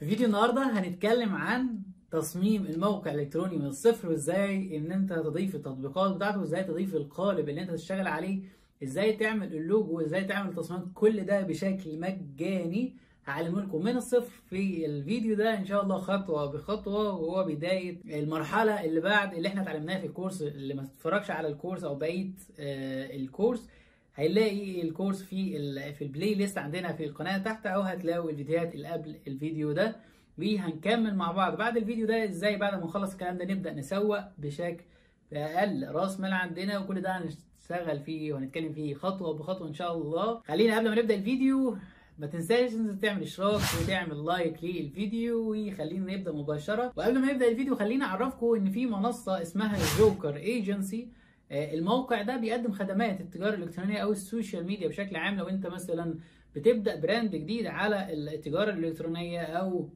في فيديو النهارده هنتكلم عن تصميم الموقع الالكتروني من الصفر وازاي ان انت تضيف التطبيقات بتاعته وازاي تضيف القالب اللي انت تشتغل عليه ازاي تعمل اللوجو وازاي تعمل تصميم كل ده بشكل مجاني هعلمه لكم من الصفر في الفيديو ده ان شاء الله خطوه بخطوه وهو بدايه المرحله اللي بعد اللي احنا اتعلمناها في الكورس اللي ما تتفرجش على الكورس او بقيه آه، الكورس هنلاقي الكورس في في البلاي ليست عندنا في القناه تحت او هتلاقوا الفيديوهات اللي قبل الفيديو ده وهنكمل مع بعض بعد الفيديو ده ازاي بعد ما نخلص الكلام ده نبدا نسوق بشكل باقل راس مال عندنا وكل ده هنشتغل فيه وهنتكلم فيه خطوه بخطوه ان شاء الله خلينا قبل ما نبدا الفيديو ما تنساش انت تعمل اشتراك وتعمل لايك للفيديو وخلينا نبدا مباشره وقبل ما نبدا الفيديو خليني اعرفكم ان في منصه اسمها جوكر ايجنسي آه، الموقع ده بيقدم خدمات التجاره الالكترونيه او السوشيال ميديا بشكل عام لو انت مثلا بتبدا براند جديد على التجاره الالكترونيه او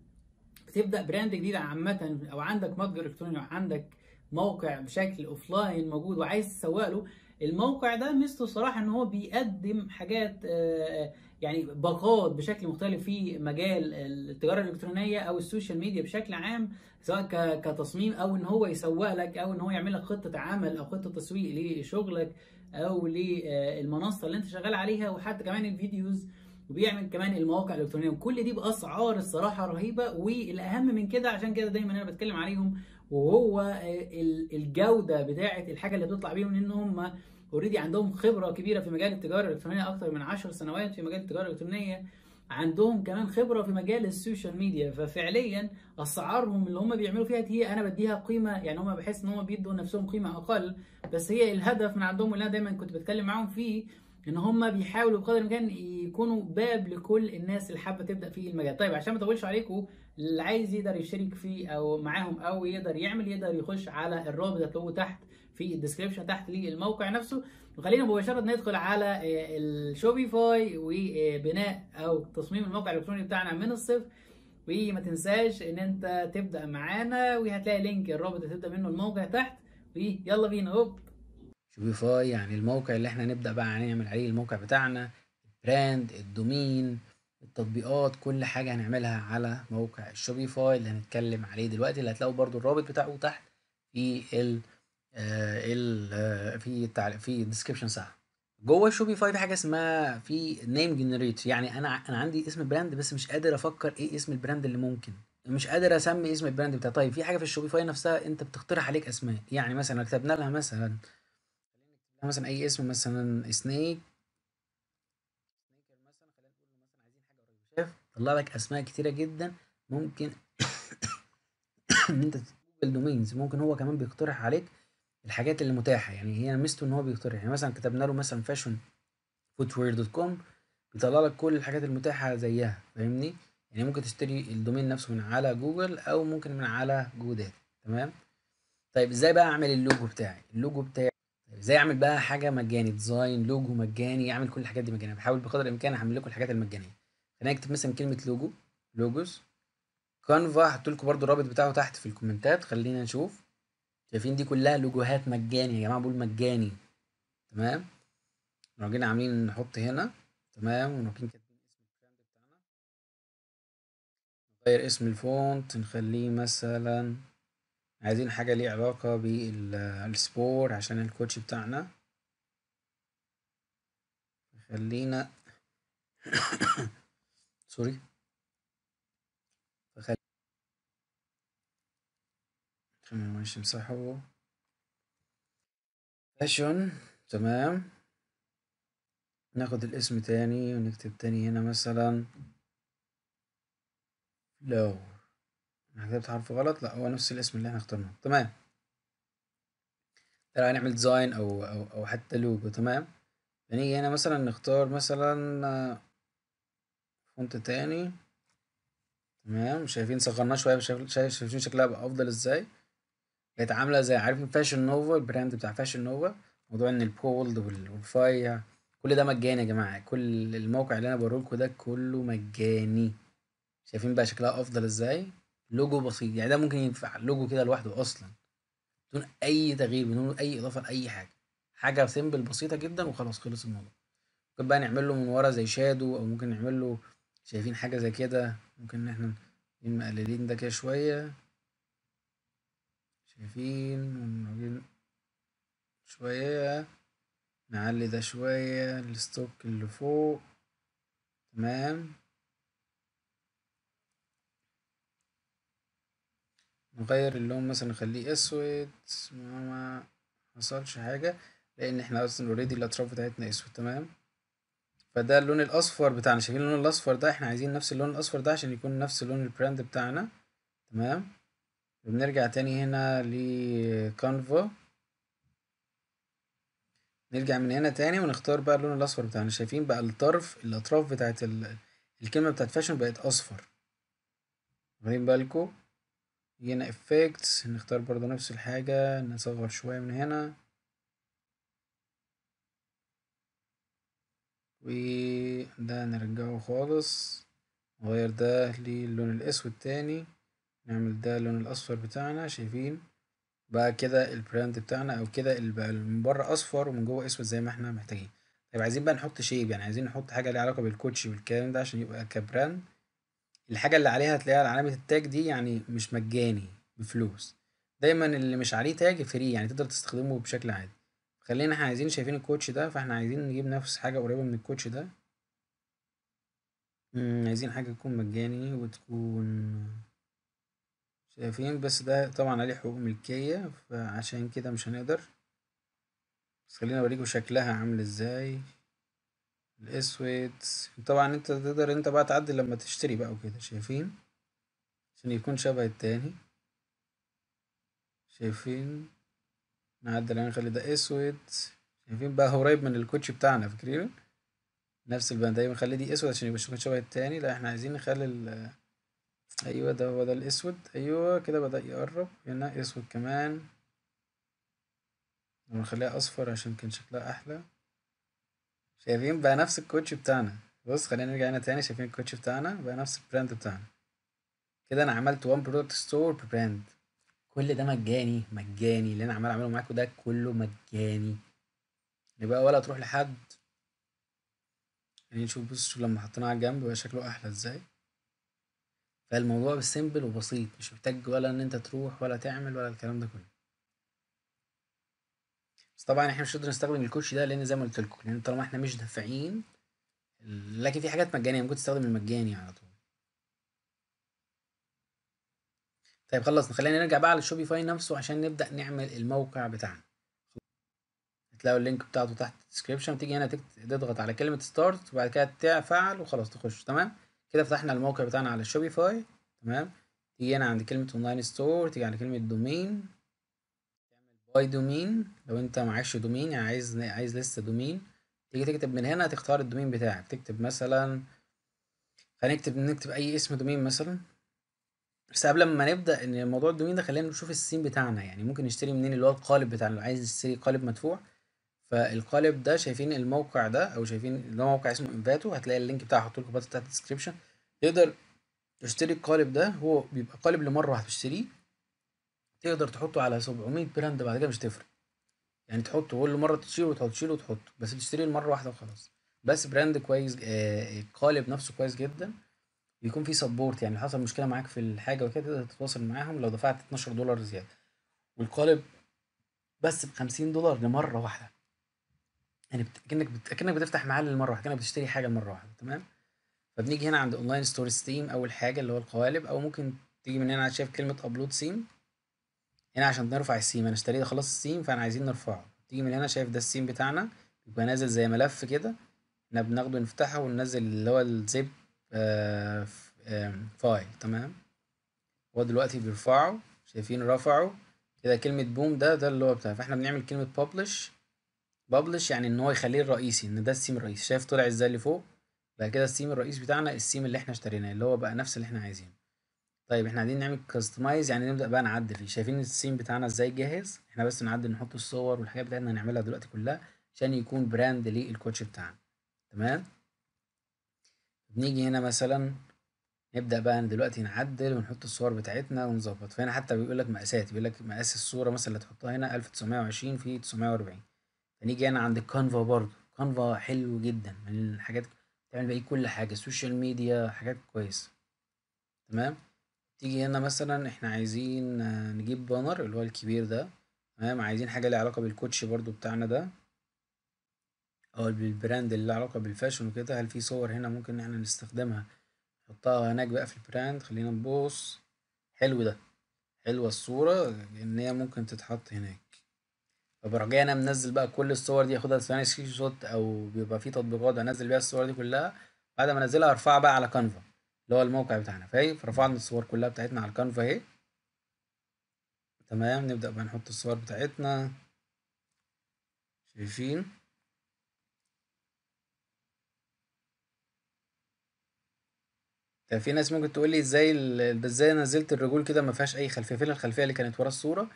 بتبدا براند جديد عامه او عندك متجر الكتروني او عندك موقع بشكل اوف لاين موجود وعايز تسوق له الموقع ده ميزته صراحه ان هو بيقدم حاجات آه، آه، يعني باقات بشكل مختلف في مجال التجاره الالكترونيه او السوشيال ميديا بشكل عام سواء كتصميم او ان هو يسوق لك او ان هو يعمل لك خطه عمل او خطه تسويق لشغلك او للمنصه اللي انت شغال عليها وحتى كمان الفيديوز وبيعمل كمان المواقع الالكترونيه وكل دي باسعار الصراحه رهيبه والاهم من كده عشان كده دايما انا بتكلم عليهم وهو الجوده بتاعه الحاجه اللي بتطلع بيهم ان هم اوريدي عندهم خبره كبيره في مجال التجاره الالكترونيه اكتر من 10 سنوات في مجال التجاره الالكترونيه عندهم كمان خبره في مجال السوشيال ميديا ففعليا اسعارهم اللي هم بيعملوا فيها دي انا بديها قيمه يعني هم بحس ان هم بيدوا نفسهم قيمه اقل بس هي الهدف من عندهم اللي انا دايما كنت بتكلم معاهم فيه ان هم بيحاولوا بقدر الامكان يكونوا باب لكل الناس اللي حابه تبدا في المجال طيب عشان ما اطولش عليكم اللي عايز يقدر يشترك فيه او معاهم او يقدر يعمل يقدر يخش على الرابط اللي تحت في الديسكربشن تحت للموقع نفسه وخلينا مباشره ندخل على آه، الشوبيفاي وبناء او تصميم الموقع الالكتروني بتاعنا من الصفر وما تنساش ان انت تبدا معانا وهتلاقي لينك الرابط اللي تبدا منه الموقع تحت ويلا بينا هوب شوبيفاي يعني الموقع اللي احنا نبدا بقى نعمل عليه الموقع بتاعنا البراند الدومين التطبيقات كل حاجه هنعملها على موقع الشوبيفاي اللي هنتكلم عليه دلوقتي اللي هتلاقوا برده الرابط بتاعه تحت في آه، ال آه، في في الديسكربشن صح جوه شوبيفاي في حاجه اسمها في نيم جنريتور يعني انا انا عندي اسم براند بس مش قادر افكر ايه اسم البراند اللي ممكن مش قادر اسمي اسم البراند بتاعي طيب في حاجه في الشوبيفاي نفسها انت بتقترح عليك اسماء يعني مثلا كتبنا لها مثلا مثلا اي اسم مثلا سنيك طلع لك اسماء كتيره جدا ممكن ان انت تكتب دومينز ممكن هو كمان بيقترح عليك الحاجات اللي متاحه يعني هي ميزته ان هو بيختار يعني مثلا كتبنا له مثلا فاشن فوتوير دوت كوم بيطلع لك كل الحاجات المتاحه زيها فاهمني يعني ممكن تشتري الدومين نفسه من على جوجل او ممكن من على جوجل داتا تمام طيب ازاي بقى اعمل اللوجو بتاعي اللوجو بتاعي طيب ازاي اعمل بقى حاجه مجاني ديزاين لوجو مجاني اعمل كل الحاجات دي مجانيه بحاول بقدر الامكان اعمل لكم الحاجات المجانيه انا اكتب مثلا كلمه لوجو لوجوز كانفا هحط لكم برده الرابط بتاعه تحت في الكومنتات خلينا نشوف شايفين دي كلها لوجوهات مجاني يا جماعه بقول مجاني تمام راجعين عاملين نحط هنا تمام وراجعين كاتبين اسم بتاعنا نغير اسم الفونت نخليه مثلا عايزين حاجة ليها علاقة بالسبور عشان الكوتش بتاعنا خلينا سوري تمام ايش امسحه فاشن تمام ناخد الاسم تاني ونكتب تاني هنا مثلا لو انا كتبت حرف غلط لا هو نفس الاسم اللي احنا اخترناه تمام ترى نعمل ديزاين او او او حتى لوجو تمام يعني هنا مثلا نختار مثلا فونت تاني تمام شايفين صغرناه شويه شايفين شكلها افضل ازاي بقت عامله زي عارف فاشن نوفا البراند بتاع فاشن نوفا موضوع ان البولد والفايا كل ده مجاني يا جماعه كل الموقع اللي انا بوريه ده كله مجاني شايفين بقى شكلها افضل ازاي لوجو بسيط يعني ده ممكن ينفع لوجو كده لوحده اصلا بدون اي تغيير بدون اي اضافه لاي حاجه حاجه سيمبل بسيطه جدا وخلاص خلص الموضوع ممكن بقى نعمل له من ورا زي شادو او ممكن نعمل له شايفين حاجه زي كده ممكن ان احنا مقللين ده كده شويه شايفين شوية نعلي ده شوية الستوك اللي فوق تمام نغير اللون مثلا نخليه اسود ما حصلش حاجة لان احنا اصلا اوريدي الاطراف بتاعتنا اسود تمام فده اللون الاصفر بتاعنا شايفين اللون الاصفر ده احنا عايزين نفس اللون الاصفر ده عشان يكون نفس لون البراند بتاعنا تمام بنرجع تاني هنا لكانفا نرجع من هنا تاني ونختار بقى اللون الاصفر بتاعنا شايفين بقى الطرف الاطراف بتاعت ال... الكلمه بتاعت فاشن بقت اصفر واخدين بالكو هنا افكتس نختار برضو نفس الحاجه نصغر شويه من هنا وده نرجعه خالص نغير ده للون الاسود تاني نعمل ده اللون الأصفر بتاعنا شايفين بقى كده البراند بتاعنا أو كده اللي بقى من بره أصفر ومن جوه أسود زي ما احنا محتاجين طيب عايزين بقى نحط شيب يعني عايزين نحط حاجة ليها علاقة بالكوتشي والكلام ده عشان يبقى كبراند الحاجة اللي عليها هتلاقيها علامة التاج دي يعني مش مجاني بفلوس دايما اللي مش عليه تاج فري يعني تقدر تستخدمه بشكل عادي خلينا احنا عايزين شايفين الكوتش ده فاحنا عايزين نجيب نفس حاجة قريبة من الكوتش ده عايزين حاجة تكون مجاني وتكون شايفين بس ده طبعا عليه حقوق ملكية فعشان كده مش هنقدر بس خليني اوريكم شكلها عامل ازاي الاسود طبعا انت تقدر انت بقى تعدل لما تشتري بقى وكده شايفين عشان يكون شبه التاني شايفين نعدل يعني نخلي ده اسود شايفين بقى هو قريب من الكوتش بتاعنا فاكرين نفس البندايه دايما دي اسود عشان يبقى شبه التاني لا احنا عايزين نخلي أيوه ده هو ده الأسود، أيوه كده بدأ يقرب، هنا أسود كمان. ونخليها أصفر عشان كان شكلها أحلى. شايفين بقى نفس الكوتشي بتاعنا، بص خلينا نرجع هنا تاني شايفين الكوتشي بتاعنا بقى نفس البراند بتاعنا. كده أنا عملت وان برودكت ستور براند كل ده مجاني مجاني اللي أنا عمال أعمله معاكم ده كله مجاني. يبقى ولا تروح لحد. يعني نشوف بص شوف لما حطيناه على الجنب بقى شكله أحلى إزاي. فالموضوع سيمبل وبسيط مش محتاج ولا ان انت تروح ولا تعمل ولا الكلام ده كله بس طبعا احنا مش هنقدر نستخدم الكوتش ده لان زي ما قلت لكم لان طالما احنا مش دافعين لكن في حاجات مجانيه ممكن تستخدم المجاني على طول طيب خلصنا خلينا نرجع بقى على شوبيفاي نفسه عشان نبدا نعمل الموقع بتاعنا هتلاقوا اللينك بتاعته تحت الديسكربشن تيجي هنا تضغط على كلمه ستارت وبعد كده تفعل وخلاص تخش تمام كده فتحنا الموقع بتاعنا على شوبيفاي تمام تيجي هنا عند كلمة اونلاين ستور تيجي على كلمة دومين باي دومين لو انت معكش دومين يعني عايز عايز لسه دومين تيجي تكتب من هنا تختار الدومين بتاعك تكتب مثلا هنكتب نكتب نكتب اي اسم دومين مثلا بس قبل ما نبدا ان موضوع الدومين ده خلينا نشوف السين بتاعنا يعني ممكن نشتري منين اللي هو القالب بتاعنا لو عايز تشتري قالب مدفوع فالقالب ده شايفين الموقع ده او شايفين ده موقع اسمه انفاتو هتلاقي اللينك بتاعه هحطه لكم تحت الديسكربشن تقدر تشتري القالب ده هو بيبقى قالب لمره واحده تشتريه تقدر تحطه على 700 براند بعد كده مش تفرق يعني تحطه كل مره تشيله وتحط تشيله وتحطه بس تشتريه مره واحده وخلاص بس براند كويس آه، القالب نفسه كويس جدا بيكون فيه سبورت يعني حصل مشكله معاك في الحاجه وكده تقدر تتواصل معاهم لو دفعت 12 دولار زياده والقالب بس ب 50 دولار لمره واحده يعني بت... كأنك بت... كأنك بتفتح محل المره واحدة كأنك بتشتري حاجة المره واحدة تمام فبنيجي هنا عند اونلاين ستور ستيم اول حاجة اللي هو القوالب او ممكن تيجي من هنا شايف كلمة ابلود سيم هنا عشان نرفع السيم انا اشتريت خلاص السيم فانا عايزين نرفعه تيجي من هنا شايف ده السيم بتاعنا بيبقى نازل زي ملف كده احنا بناخده نفتحه وننزل اللي هو الزيب آه آه فايل تمام هو دلوقتي بيرفعه شايفين رفعه كده كلمة بوم ده ده اللي هو بتاعنا فاحنا بنعمل كلمة ببلش بابلش يعني ان هو يخليه الرئيسي ان ده السيم الرئيسي شايف طلع ازاي اللي فوق بقى كده السيم الرئيسي بتاعنا السيم اللي احنا اشتريناه اللي هو بقى نفس اللي احنا عايزينه طيب احنا عايزين نعمل كاستمايز يعني نبدا بقى نعدل فيه شايفين السيم بتاعنا ازاي جاهز احنا بس نعدل نحط الصور والحاجات بتاعتنا هنعملها دلوقتي كلها عشان يكون براند للكوتش بتاعنا تمام بنيجي هنا مثلا نبدا بقى دلوقتي نعدل ونحط الصور بتاعتنا ونظبط فهنا حتى بيقول لك مقاسات بيقول لك مقاس الصوره مثلا اللي هتحطها هنا 1920 في 940 هنيجي هنا عند الكانفا برضو كانفا حلو جدا من الحاجات تعمل بقى كل حاجة سوشيال ميديا حاجات كويسة تمام تيجي هنا مثلا احنا عايزين آه، نجيب بانر اللي هو الكبير ده تمام عايزين حاجة ليها علاقة بالكوتش برضو بتاعنا ده او بالبراند اللي له علاقة بالفاشن وكده هل في صور هنا ممكن احنا نستخدمها نحطها هناك بقى في البراند خلينا نبص حلو ده حلوة الصورة ان هي ممكن تتحط هناك فبرجع انا منزل بقى كل الصور دي اخدها سواء سكرين شوت او بيبقى في تطبيقات انزل بيها الصور دي كلها بعد ما انزلها ارفعها بقى على كانفا اللي هو الموقع بتاعنا فاهم فرفعنا الصور كلها بتاعتنا على كانفا اهي تمام نبدأ بقى نحط الصور بتاعتنا شايفين طب في ناس ممكن تقول لي ازاي ازاي نزلت الرجول كده ما فيهاش اي خلفيه فين الخلفيه اللي كانت ورا الصوره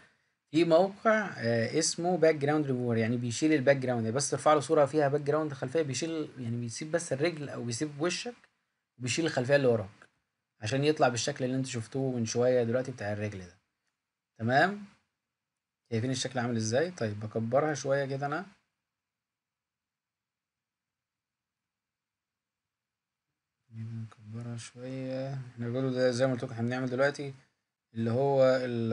في موقع آه، اسمه باك جراوند ريموفر يعني بيشيل الباك جراوند يعني بس ترفع له صوره فيها باك جراوند خلفيه بيشيل يعني بيسيب بس الرجل او بيسيب وشك وبيشيل الخلفيه اللي وراك عشان يطلع بالشكل اللي انت شفتوه من شويه دلوقتي بتاع الرجل ده تمام شايفين الشكل عامل ازاي طيب بكبرها شويه كده انا نكبرها شويه احنا بنقول ده زي ما قلت لكم احنا بنعمل دلوقتي اللي هو ال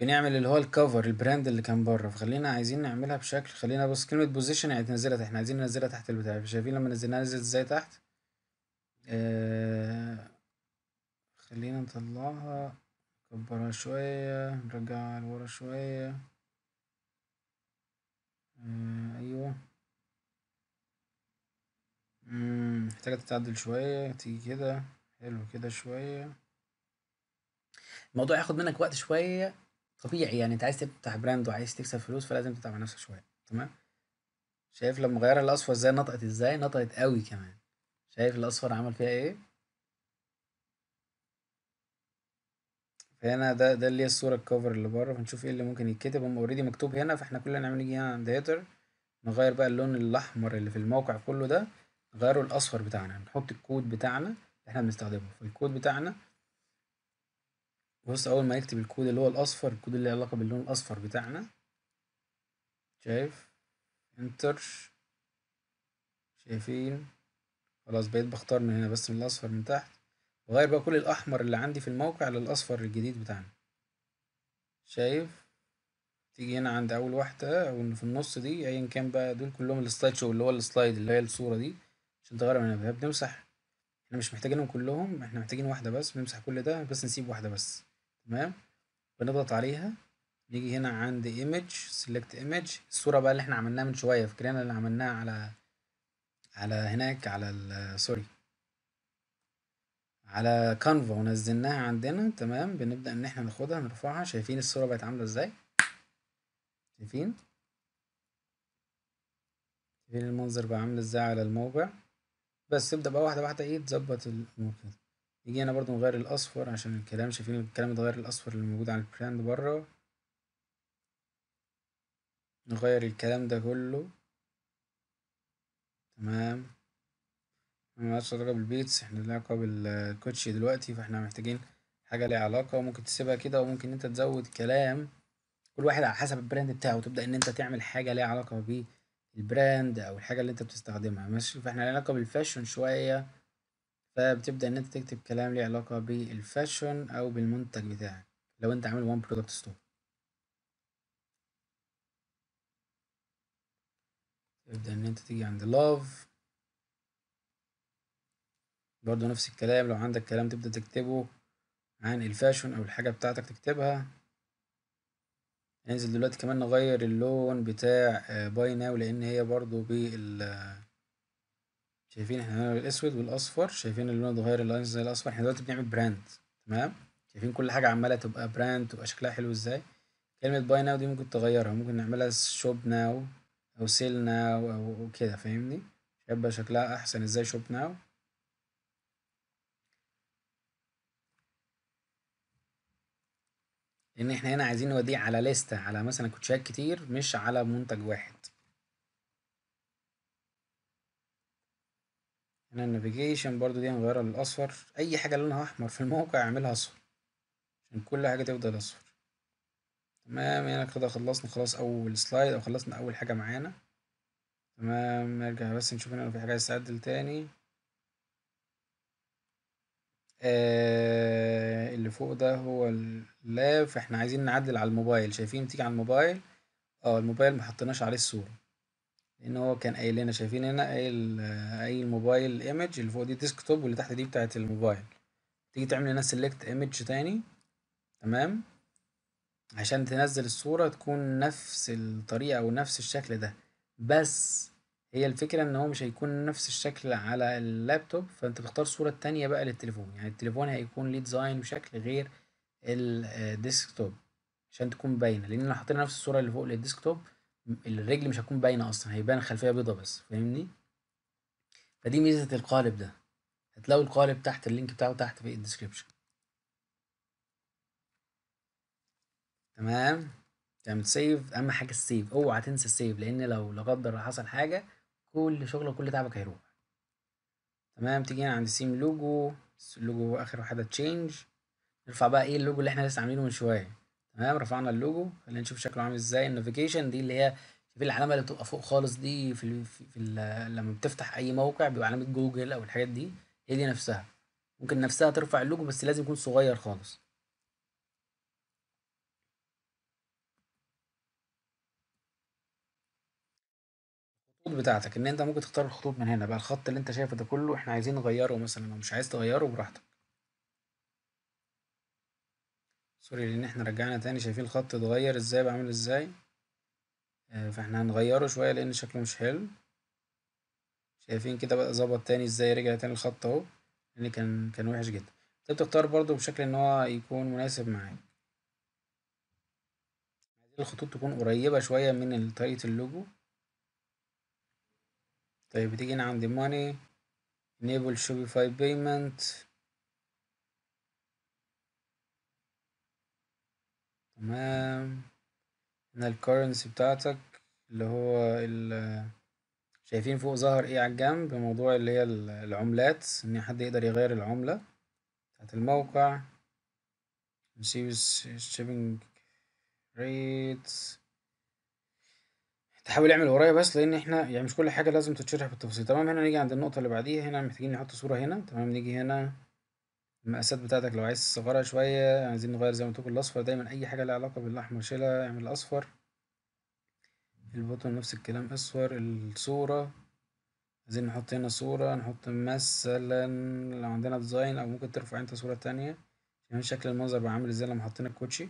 بنعمل اللي هو الكفر البراند اللي كان بره فخلينا عايزين نعملها بشكل خلينا بص كلمة بوزيشن يعني تنزلها احنا عايزين ننزلها تحت البتاع شايفين لما نزلناها نزلت ازاي تحت آه خلينا نطلعها نكبرها شوية نرجعها لورا شوية آه ايوه محتاجة تتعدل شوية تيجي كده حلو كده شوية الموضوع هياخد منك وقت شوية طبيعي يعني انت عايز تفتح براند وعايز تكسب فلوس فلازم تتعب على نفسك شويه تمام شايف لما غير الاصفر ازاي نطقت ازاي نطقت قوي كمان شايف الاصفر عمل فيها ايه فهنا ده ده اللي هي الصوره الكفر اللي بره فنشوف ايه اللي ممكن يتكتب هم اوريدي مكتوب هنا فاحنا كل اللي هنعمله نيجي هنا عند هيتر نغير بقى اللون الاحمر اللي في الموقع كله ده نغيره الاصفر بتاعنا نحط الكود بتاعنا اللي احنا بنستخدمه فالكود بتاعنا بص أول ما يكتب الكود اللي هو الأصفر الكود اللي له علاقة باللون الأصفر بتاعنا شايف انتر شايفين خلاص بقيت بختار من هنا بس من الأصفر من تحت وغير بقى كل الأحمر اللي عندي في الموقع للأصفر الجديد بتاعنا شايف تيجي هنا عند أول واحدة أو في النص دي أيا كان بقى دول كلهم السلايد شو اللي هو السلايد اللي هي الصورة دي عشان تغير من بنمسح احنا مش محتاجينهم كلهم احنا محتاجين واحدة بس بنمسح كل ده بس نسيب واحدة بس تمام بنضغط عليها نيجي هنا عند ايمج سيلكت ايمج الصوره بقى اللي احنا عملناها من شويه فاكرين اللي عملناها على على هناك على سوري على كانفا ونزلناها عندنا تمام بنبدا ان احنا ناخدها نرفعها شايفين الصوره بقت عامله ازاي شايفين شايفين المنظر بقى عامل ازاي على الموقع بس تبدا بقى واحده واحده ايه تظبط الامور كده نيجي هنا برضو نغير الاصفر عشان الكلام شايفين الكلام اتغير الاصفر اللي موجود على البراند بره نغير الكلام ده كله تمام ملهاش علاقة بالبيتس احنا لنا علاقة بالكوتشي دلوقتي فاحنا محتاجين حاجة ليها علاقة وممكن تسيبها كده وممكن انت تزود كلام كل واحد على حسب البراند بتاعه وتبدأ ان انت تعمل حاجة ليها علاقة بالبراند او الحاجة اللي انت بتستخدمها ماشي فاحنا لنا علاقة بالفاشن شوية فبتبدأ إن أنت تكتب كلام ليه علاقة بالفاشن أو بالمنتج بتاعك لو أنت عامل وان برودكت ستور تبدأ إن أنت تيجي عند love برضه نفس الكلام لو عندك كلام تبدأ تكتبه عن الفاشن أو الحاجة بتاعتك تكتبها ننزل دلوقتي كمان نغير اللون بتاع باي آه، ناو لأن هي برضه بال شايفين احنا هنا الاسود والاصفر شايفين اللون اتغير اللاينز زي الاصفر احنا دلوقتي بنعمل براند تمام شايفين كل حاجه عماله تبقى براند تبقى شكلها حلو ازاي كلمه باي ناو دي ممكن تغيرها ممكن نعملها شوب ناو او سيل ناو او كده فاهمني يبقى شكلها احسن ازاي شوب ناو لان احنا هنا عايزين نوديه على لستة على مثلا كوتشات كتير مش على منتج واحد هنا النافيجيشن برضو دي هنغيرها للأصفر أي حاجة لونها أحمر في الموقع اعملها أصفر عشان كل حاجة تفضل أصفر تمام هنا يعني كده خلصنا خلاص أول سلايد أو خلصنا أول حاجة معانا تمام نرجع بس نشوف هنا لو في حاجة عايز تعدل تاني آه اللي فوق ده هو اللاب فاحنا عايزين نعدل على الموبايل شايفين تيجي على الموبايل اه الموبايل محطيناش عليه الصورة لأن هو كان قايل لنا شايفين هنا قايل آه، اي الموبايل ايمج اللي فوق دي ديسك توب واللي تحت دي بتاعة الموبايل تيجي تعمل هنا سيلكت ايمج تاني تمام عشان تنزل الصورة تكون نفس الطريقة أو نفس الشكل ده بس هي الفكرة إن هو مش هيكون نفس الشكل على اللابتوب فأنت بتختار صورة تانية بقى للتليفون يعني التليفون هيكون ليه ديزاين وشكل غير الديسكتوب آه، عشان تكون باينة لأن احنا حطينا نفس الصورة اللي فوق للديسكتوب الرجل مش هتكون باينه اصلا هيبان الخلفيه بيضه بس فاهمني فدي ميزه القالب ده هتلاقوا القالب تحت اللينك بتاعه تحت في الديسكريبشن تمام تعمل سيف اهم حاجه السيف اوعى تنسى السيف لان لو لا قدر حصل حاجه كل شغلك كل تعبك هيروح تمام تيجي هنا عند سيم لوجو اللوجو اخر واحده تشينج نرفع بقى ايه اللوجو اللي احنا لسه عاملينه من شويه تمام رفعنا اللوجو خلينا نشوف شكله عامل ازاي النافيجيشن دي اللي هي في العلامه اللي بتبقى فوق خالص دي في, الـ في الـ لما بتفتح اي موقع بيبقى علامه جوجل او الحاجات دي هي دي نفسها ممكن نفسها ترفع اللوجو بس لازم يكون صغير خالص الخطوط بتاعتك ان انت ممكن تختار الخطوط من هنا بقى الخط اللي انت شايفه ده كله احنا عايزين نغيره مثلا لو مش عايز تغيره براحتك سوري لان احنا رجعنا تاني شايفين الخط اتغير ازاي بعمل ازاي آه فاحنا هنغيره شوية لان شكله مش حلو شايفين كده بقى ظبط تاني ازاي رجع تاني الخط اهو لان كان كان وحش جدا انت بتختار برضو بشكل ان هو يكون مناسب معاك عايزين الخطوط تكون قريبة شوية من طريقة اللوجو طيب بتيجي هنا عند ماني enable shopify payment تمام هنا الكرنسي بتاعتك اللي هو ال شايفين فوق ظهر ايه على الجنب موضوع اللي هي العملات ان حد يقدر يغير العملة بتاعت الموقع نسيب الشيبنج ريت تحاول اعمل ورايا بس لان احنا يعني مش كل حاجة لازم تتشرح بالتفاصيل تمام هنا نيجي عند النقطة اللي بعديها هنا محتاجين نحط صورة هنا تمام نيجي هنا المقاسات بتاعتك لو عايز تصغرها شوية عايزين نغير زي ما تقول الأصفر دايما أي حاجة ليها علاقة بالأحمر شيلها اعمل أصفر البطن نفس الكلام أصفر الصورة عايزين نحط هنا صورة نحط مثلا لو عندنا ديزاين أو ممكن ترفع انت صورة تانية عشان يعني شكل المنظر بقى عامل ازاي لما حطينا الكوتشي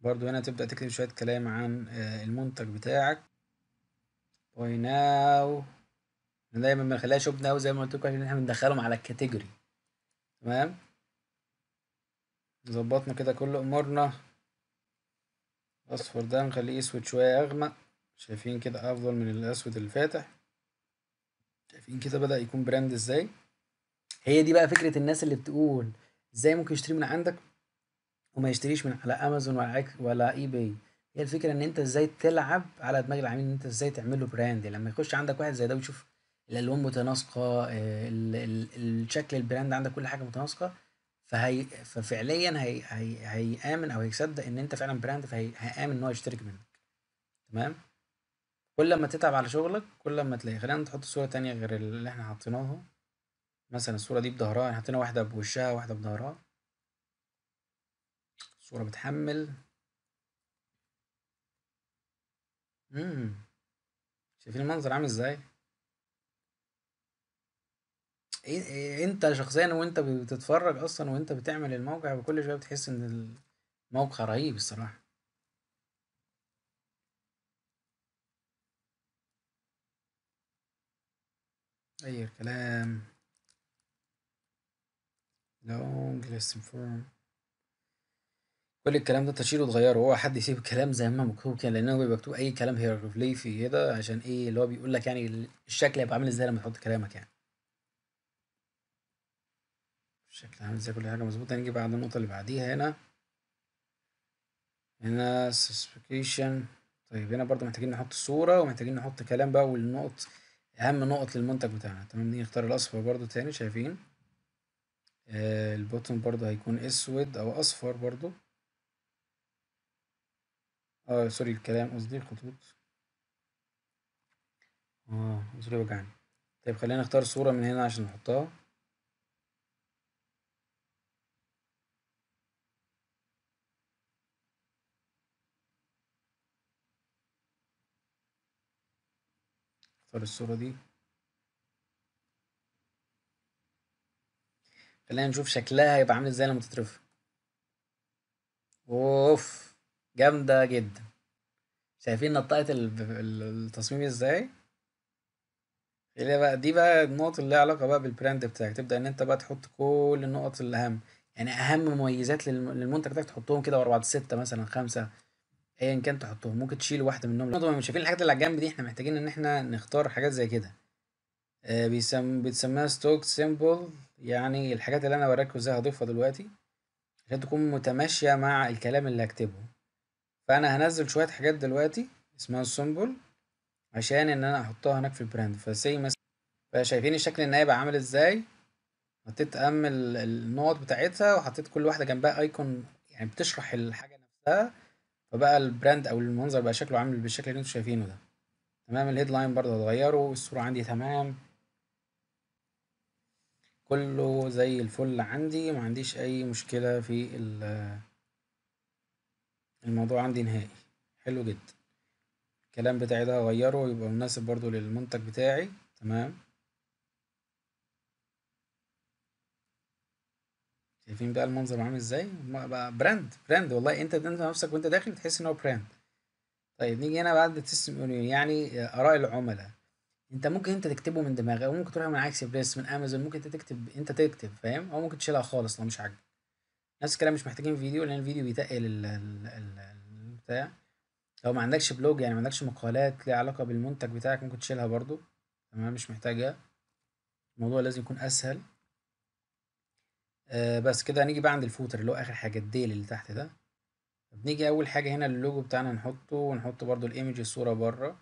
برضو هنا تبدأ تكتب شوية كلام عن آه، المنتج بتاعك باي ناو دايما ما نخليهاش اوبن ناو زي ما قلت لكم عشان احنا بندخلهم على الكاتيجوري تمام ظبطنا كده كل امورنا اصفر ده نخليه اسود شويه اغمق شايفين كده افضل من الاسود اللي فاتح شايفين كده بدا يكون براند ازاي هي دي بقى فكره الناس اللي بتقول ازاي ممكن يشتري من عندك وما يشتريش من على امازون ولا ولا اي باي هي الفكره ان انت ازاي تلعب على دماغ العميل ان انت ازاي تعمل له براند يعني لما يخش عندك واحد زي ده ويشوف الالوان متناسقه الشكل البراند عندك كل حاجه متناسقه فهي ففعليا هي هي هيامن او هيصدق ان انت فعلا براند فهيامن ان هو يشترك منك تمام كل ما تتعب على شغلك كل ما تلاقي خلينا نحط صوره تانية غير اللي احنا حطيناها مثلا الصوره دي بظهرها يعني حطينا واحده بوشها واحده بظهرها الصوره بتحمل امم شايفين المنظر عامل ازاي إيه، انت شخصيا وانت بتتفرج اصلا وانت بتعمل الموقع بكل شويه بتحس ان الموقع رهيب الصراحه اي الكلام لونج لسن فورم كل الكلام ده تشيله وتغيره هو حد يسيب الكلام زي ما مكتوب كان لان بيبقى مكتوب اي كلام هيروغليفي كده عشان ايه اللي هو بيقول لك يعني الشكل هيبقى عامل ازاي لما تحط كلامك يعني شكل عامل ازاي كل حاجة مظبوطة نيجي بعد النقطة اللي بعديها هنا هنا سبيسيفيكيشن طيب هنا برضو محتاجين نحط الصورة ومحتاجين نحط كلام بقى والنقط أهم نقط للمنتج بتاعنا تمام نيجي نختار الأصفر برضو تاني شايفين آه البوتن برضو هيكون أسود أو أصفر برضو اه سوري الكلام قصدي الخطوط اه سوري وجعني طيب خلينا نختار صورة من هنا عشان نحطها اختار الصورة دي خلينا نشوف شكلها هيبقى عامل ازاي لما تترفع اوف جامدة جدا شايفين نطقت التصميم ازاي اللي بقى دي بقى النقط اللي لها علاقة بقى بالبراند بتاعك تبدأ ان انت بقى تحط كل النقط الأهم يعني أهم مميزات للمنتج بتاعك تحطهم كده ورا بعض ستة مثلا خمسة ايا كان تحطهم ممكن تشيل واحده منهم لو مش شايفين الحاجات اللي على الجنب دي احنا محتاجين ان احنا نختار حاجات زي كده آه، بيسم بتسميها ستوك سيمبل يعني الحاجات اللي انا وراكم ازاي هضيفها دلوقتي عشان تكون متماشيه مع الكلام اللي هكتبه فانا هنزل شويه حاجات دلوقتي اسمها سيمبل عشان ان انا احطها هناك في البراند فسي مثلا فشايفين الشكل النهائي بقى عامل ازاي حطيت ام النقط بتاعتها وحطيت كل واحده جنبها ايكون يعني بتشرح الحاجه نفسها فبقى البراند او المنظر بقى شكله عامل بالشكل اللي انتوا شايفينه ده تمام الهيد لاين برضه هتغيره الصورة عندي تمام كله زي الفل عندي ما عنديش اي مشكلة في الموضوع عندي نهائي حلو جدا الكلام بتاعي ده هغيره يبقى مناسب برضه للمنتج بتاعي تمام شايفين بقى المنظر عامل ازاي براند براند والله انت انت نفسك وانت داخل تحس ان هو براند طيب نيجي هنا بعد اونيون يعني اراء العملاء انت ممكن انت تكتبه من دماغك او ممكن تروح من عكس بريس من امازون ممكن انت تكتب انت تكتب فاهم او ممكن تشيلها خالص لو مش عاجبك نفس الكلام مش محتاجين فيديو لان الفيديو بيتقل البتاع لو ما عندكش بلوج يعني ما عندكش مقالات ليها علاقه بالمنتج بتاعك ممكن تشيلها برضو تمام مش محتاجها الموضوع لازم يكون اسهل آه بس كده هنيجي بقى عند الفوتر اللي هو اخر حاجه الديل اللي تحت ده بنيجي اول حاجه هنا اللوجو بتاعنا نحطه ونحط برضو الايمج الصوره بره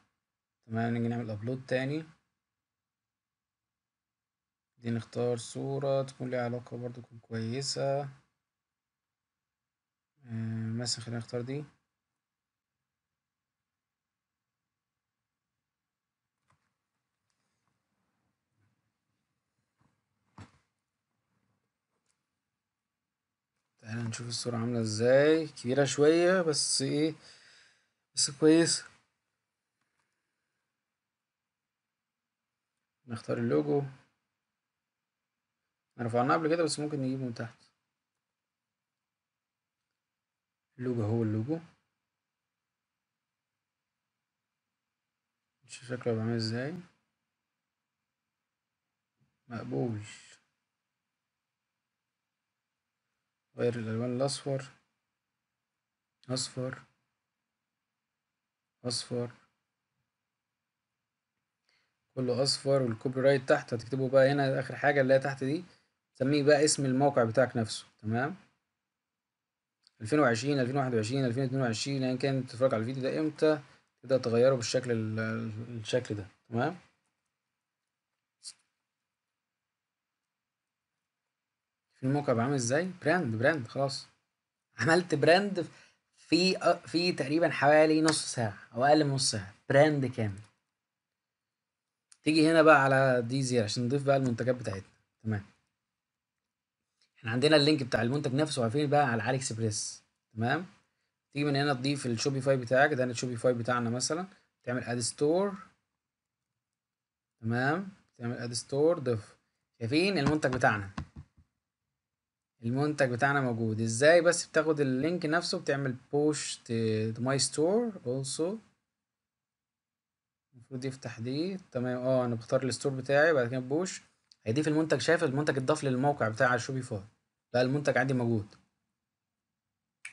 تمام نيجي نعمل ابلود تاني دي نختار صوره تكون ليها علاقه برضو تكون كويسه آه مثلا خلينا نختار دي تعالى نشوف الصورة عاملة ازاي كبيرة شوية بس ايه بس كويس نختار اللوجو رفعناه قبل كده بس ممكن نجيبه من تحت اللوجو هو اللوجو نشوف شكله بعمل ازاي مقبول غير الألوان الأصفر أصفر أصفر كله أصفر والكوبي رايت تحت هتكتبه بقى هنا آخر حاجة اللي هي تحت دي تسميه بقى اسم الموقع بتاعك نفسه تمام ألفين وعشرين ألفين يعني وعشرين ألفين وعشرين أيا كان تتفرج على الفيديو ده امتى تبدأ تغيره بالشكل الشكل ده تمام الموقع يبقى عامل ازاي براند براند خلاص عملت براند في في تقريبا حوالي نص ساعه او اقل من نص ساعه براند كامل تيجي هنا بقى على دي عشان نضيف بقى المنتجات بتاعتنا تمام احنا عندنا اللينك بتاع المنتج نفسه عارفين بقى على علي اكسبريس تمام تيجي من هنا تضيف الشوبيفاي بتاعك ده الشوبيفاي بتاعنا مثلا تعمل اد ستور تمام تعمل اد ستور ضيف شايفين المنتج بتاعنا المنتج بتاعنا موجود ازاي بس بتاخد اللينك نفسه بتعمل بوش ماي ستور اولسو المفروض يفتح دي تمام اه انا بختار الستور بتاعي بعد كده بوش هيضيف المنتج شايف المنتج اتضاف للموقع بتاع شوبيفاي بقى المنتج عندي موجود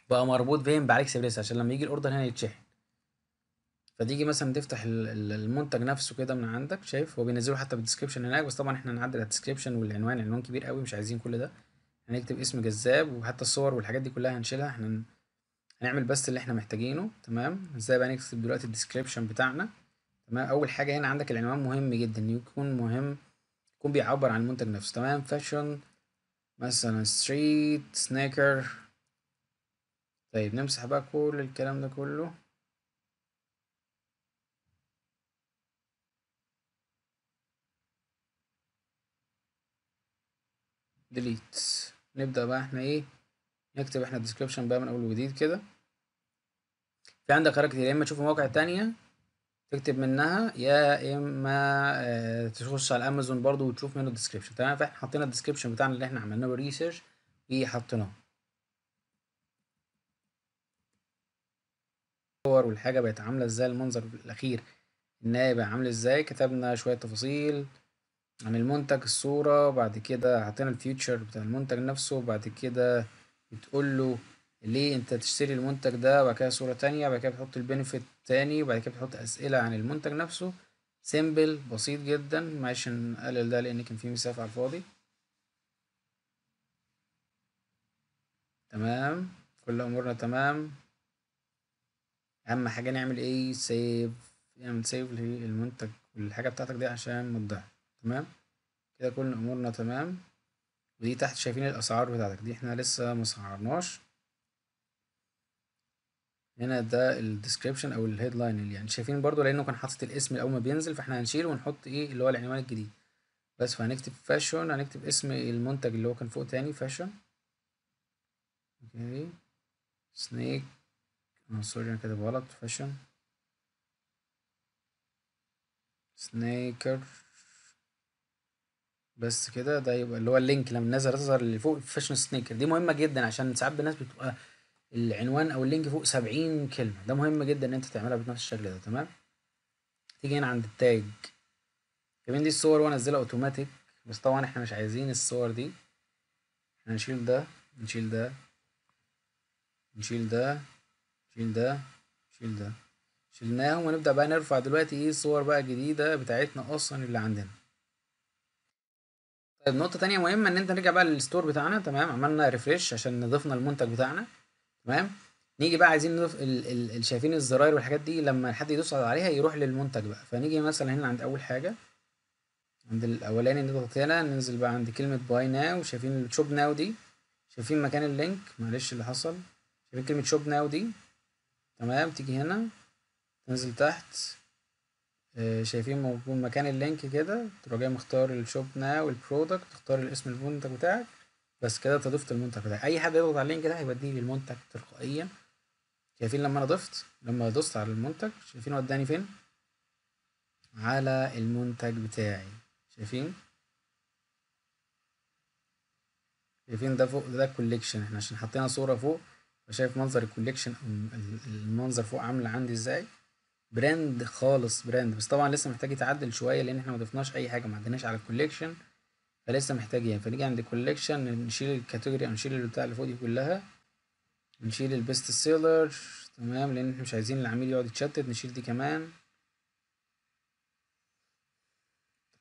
بقى مربوط فين بالاكسبريس عشان لما يجي الاوردر هنا يتشحن فتيجي مثلا تفتح المنتج نفسه كده من عندك شايف هو بينزله حتى بالديسكربشن هناك بس طبعا احنا هنعدل الديسكربشن والعنوان عنوان كبير قوي مش عايزين كل ده هنكتب اسم جذاب وحتى الصور والحاجات دي كلها هنشيلها احنا هنعمل بس اللي احنا محتاجينه تمام ازاي بقى نكتب دلوقتي الديسكريبشن بتاعنا تمام اول حاجه هنا عندك العنوان مهم جدا يكون مهم يكون بيعبر عن المنتج نفسه تمام فاشن مثلا ستريت سنيكر طيب نمسح بقى كل الكلام ده كله ديليت نبدأ بقى احنا ايه نكتب احنا الديسكربشن بقى من اول وجديد كده في عندك حركة يا اما تشوف مواقع تانية تكتب منها يا اما آه، تخش على امازون برضو وتشوف منه الديسكريبشن تمام فاحنا حطينا الديسكريبشن بتاعنا اللي احنا عملناه بالريسيرش وحطيناه الصور والحاجه بقت عامله ازاي المنظر الاخير النهايه بقى عامل ازاي كتبنا شويه تفاصيل عن المنتج الصورة بعد كده عطينا الفيوتشر بتاع المنتج نفسه وبعد كده بتقول له ليه انت تشتري المنتج ده وبعد كده صورة تانية وبعد كده بتحط البنفيت تاني وبعد كده بتحط أسئلة عن المنتج نفسه سيمبل بسيط جدا معلش نقلل ده لأن كان في مسافة على الفاضي تمام كل أمورنا تمام أهم حاجة نعمل ايه سيف نعمل سيف للمنتج والحاجة بتاعتك دي عشان تضيعش تمام كده كل امورنا تمام ودي تحت شايفين الاسعار بتاعتك دي احنا لسه ما سعرناش هنا ده الديسكريبشن او الهيدلاين اللي يعني شايفين برضو لانه كان حاطط الاسم الاول ما بينزل فاحنا هنشيل ونحط ايه اللي هو العنوان الجديد بس فهنكتب فاشون هنكتب اسم المنتج اللي هو كان فوق تاني فاشون اوكي سنيك انا سوري انا كاتب غلط فاشون سنيكر بس كده ده يبقى اللي هو اللينك لما الناس هتظهر اللي فوق فاشن سنيكر دي مهمه جدا عشان ساعات الناس بتبقى العنوان او اللينك فوق 70 كلمه ده مهم جدا ان انت تعملها بنفس الشكل ده تمام تيجي هنا عند التاج كمان دي الصور وانزلها اوتوماتيك بس طبعا احنا مش عايزين الصور دي احنا نشيل ده نشيل ده نشيل ده نشيل ده نشيل ده شلناهم ونبدأ بقى نرفع دلوقتي ايه الصور بقى الجديدة بتاعتنا اصلا اللي عندنا طيب نقطة تانية مهمة إن أنت نرجع بقى للستور بتاعنا تمام عملنا ريفريش عشان نضفنا المنتج بتاعنا تمام نيجي بقى عايزين نضيف ال ال شايفين الزراير والحاجات دي لما حد يدوس عليها يروح للمنتج بقى فنيجي مثلا هنا عند أول حاجة عند الأولاني نضغط هنا ننزل بقى عند كلمة باي ناو شايفين شوب ناو دي شايفين مكان اللينك معلش اللي حصل شايفين كلمة شوب ناو دي تمام تيجي هنا تنزل تحت آه، شايفين موجود مكان اللينك كده تروح جاي مختار الشوب ناو والبرودكت تختار الاسم المنتج بتاعك بس كده انت ضفت المنتج بتاعك اي حد يضغط على اللينك ده هيوديه للمنتج تلقائيا شايفين لما انا ضفت لما دوست على المنتج شايفين وداني فين على المنتج بتاعي شايفين شايفين ده فوق ده كوليكشن احنا عشان حطينا صورة فوق فشايف منظر الكوليكشن المنظر فوق عامل عندي ازاي براند خالص براند بس طبعا لسه محتاج يتعدل شويه لان احنا ما ضفناش اي حاجه ما عدناش على الكوليكشن فلسه محتاجين يعني. فنيجي عند الكوليكشن نشيل الكاتيجوري او نشيل البتاع اللي فوق دي كلها نشيل البيست سيلر تمام لان احنا مش عايزين العميل يقعد يتشتت نشيل دي كمان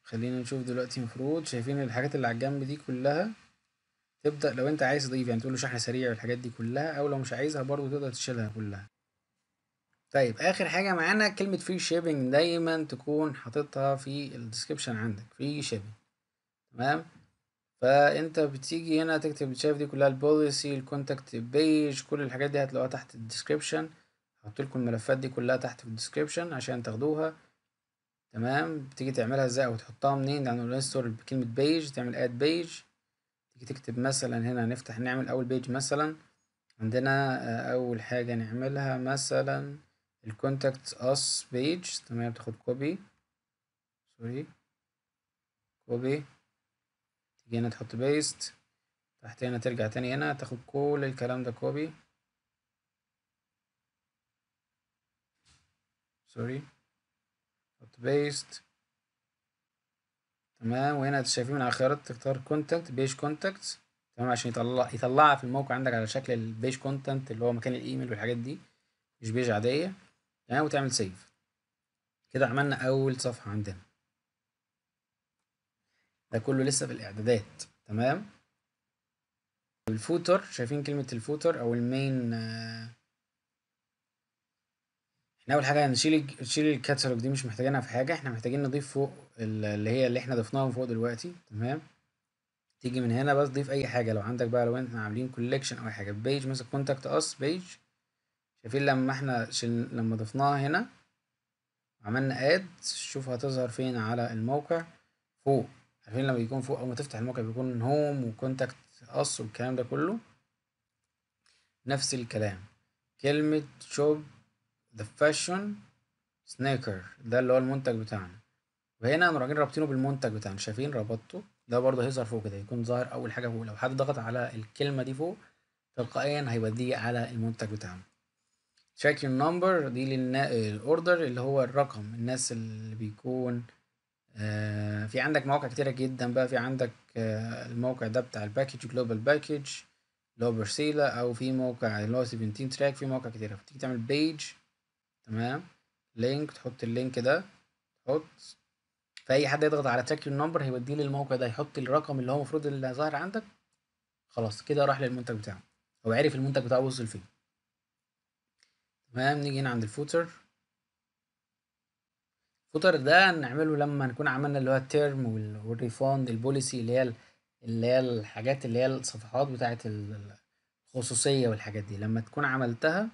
خلينا نشوف دلوقتي المفروض شايفين الحاجات اللي على الجنب دي كلها تبدأ لو انت عايز تضيف يعني تقول له شحن سريع والحاجات دي كلها او لو مش عايزها برضه تقدر تشيلها كلها طيب اخر حاجه معانا كلمه فري شيبنج دايما تكون حاططها في الديسكربشن عندك فري شيبنج تمام فانت بتيجي هنا تكتب شايف دي كلها البوليسي الكونتاكت بيج كل الحاجات دي هتلاقوها تحت الديسكربشن هحط لكم الملفات دي كلها تحت في الديسكربشن عشان تاخدوها تمام بتيجي تعملها ازاي او تحطها منين يعني الانستور بكلمه بيج تعمل اد بيج تيجي تكتب مثلا هنا نفتح نعمل اول بيج مثلا عندنا آه، اول حاجه نعملها مثلا الكونتاكت اس بيج تمام تاخد كوبي سوري كوبي تيجي هنا تحط بيست تحت هنا ترجع تاني هنا تاخد كل الكلام ده كوبي سوري تحط بيست تمام وهنا انتوا شايفين من على الخيارات تختار كونتاكت بيج كونتاكت تمام عشان يطلع يطلعها في الموقع عندك على شكل البيج كونتنت اللي هو مكان الايميل والحاجات دي مش بيج عاديه تمام وتعمل سيف كده عملنا اول صفحه عندنا ده كله لسه في الاعدادات تمام الفوتر شايفين كلمه الفوتر او المين آه، احنا اول حاجه هنشيل نشيل الكاتالوج دي مش محتاجينها في حاجه احنا محتاجين نضيف فوق اللي هي اللي احنا ضفناها من فوق دلوقتي تمام تيجي من هنا بس ضيف اي حاجه لو عندك بقى لو احنا عاملين كولكشن او حاجه بيج مثلا كونتاكت اس بيج شايفين لما احنا شل... لما ضفناها هنا عملنا اد شوف هتظهر فين على الموقع فوق عارفين لما بيكون فوق اول ما تفتح الموقع بيكون هوم وكونتاكت اس والكلام ده كله نفس الكلام كلمة شوب ذا فاشن سنيكر ده اللي هو المنتج بتاعنا وهنا قاموا راجعين رابطينه بالمنتج بتاعنا شايفين ربطته ده برضه هيظهر فوق كده يكون ظاهر اول حاجه فوق لو حد ضغط على الكلمه دي فوق تلقائيا هيوديه على المنتج بتاعنا check your number دي للاوردر اللي هو الرقم الناس اللي بيكون آه، في عندك مواقع كتيرة جدا بقى في عندك آه، الموقع ده بتاع الباكج جلوبال باكج اللي هو برسيلا او في موقع اللي هو سبنتين تراك في مواقع كتيرة فتيجي تعمل بيج تمام لينك تحط اللينك ده تحط فاي حد يضغط على تراك يور نمبر هيوديه للموقع ده يحط الرقم اللي هو المفروض اللي ظاهر عندك خلاص كده راح للمنتج بتاعه هو عرف المنتج بتاعه وصل فين تمام نيجي هنا عند الفوتر الفوتر ده نعمله لما نكون عملنا اللي هو التيرم والريفاند البوليسي اللي هي اللي هي الحاجات اللي هي الصفحات بتاعة الخصوصية والحاجات دي لما تكون عملتها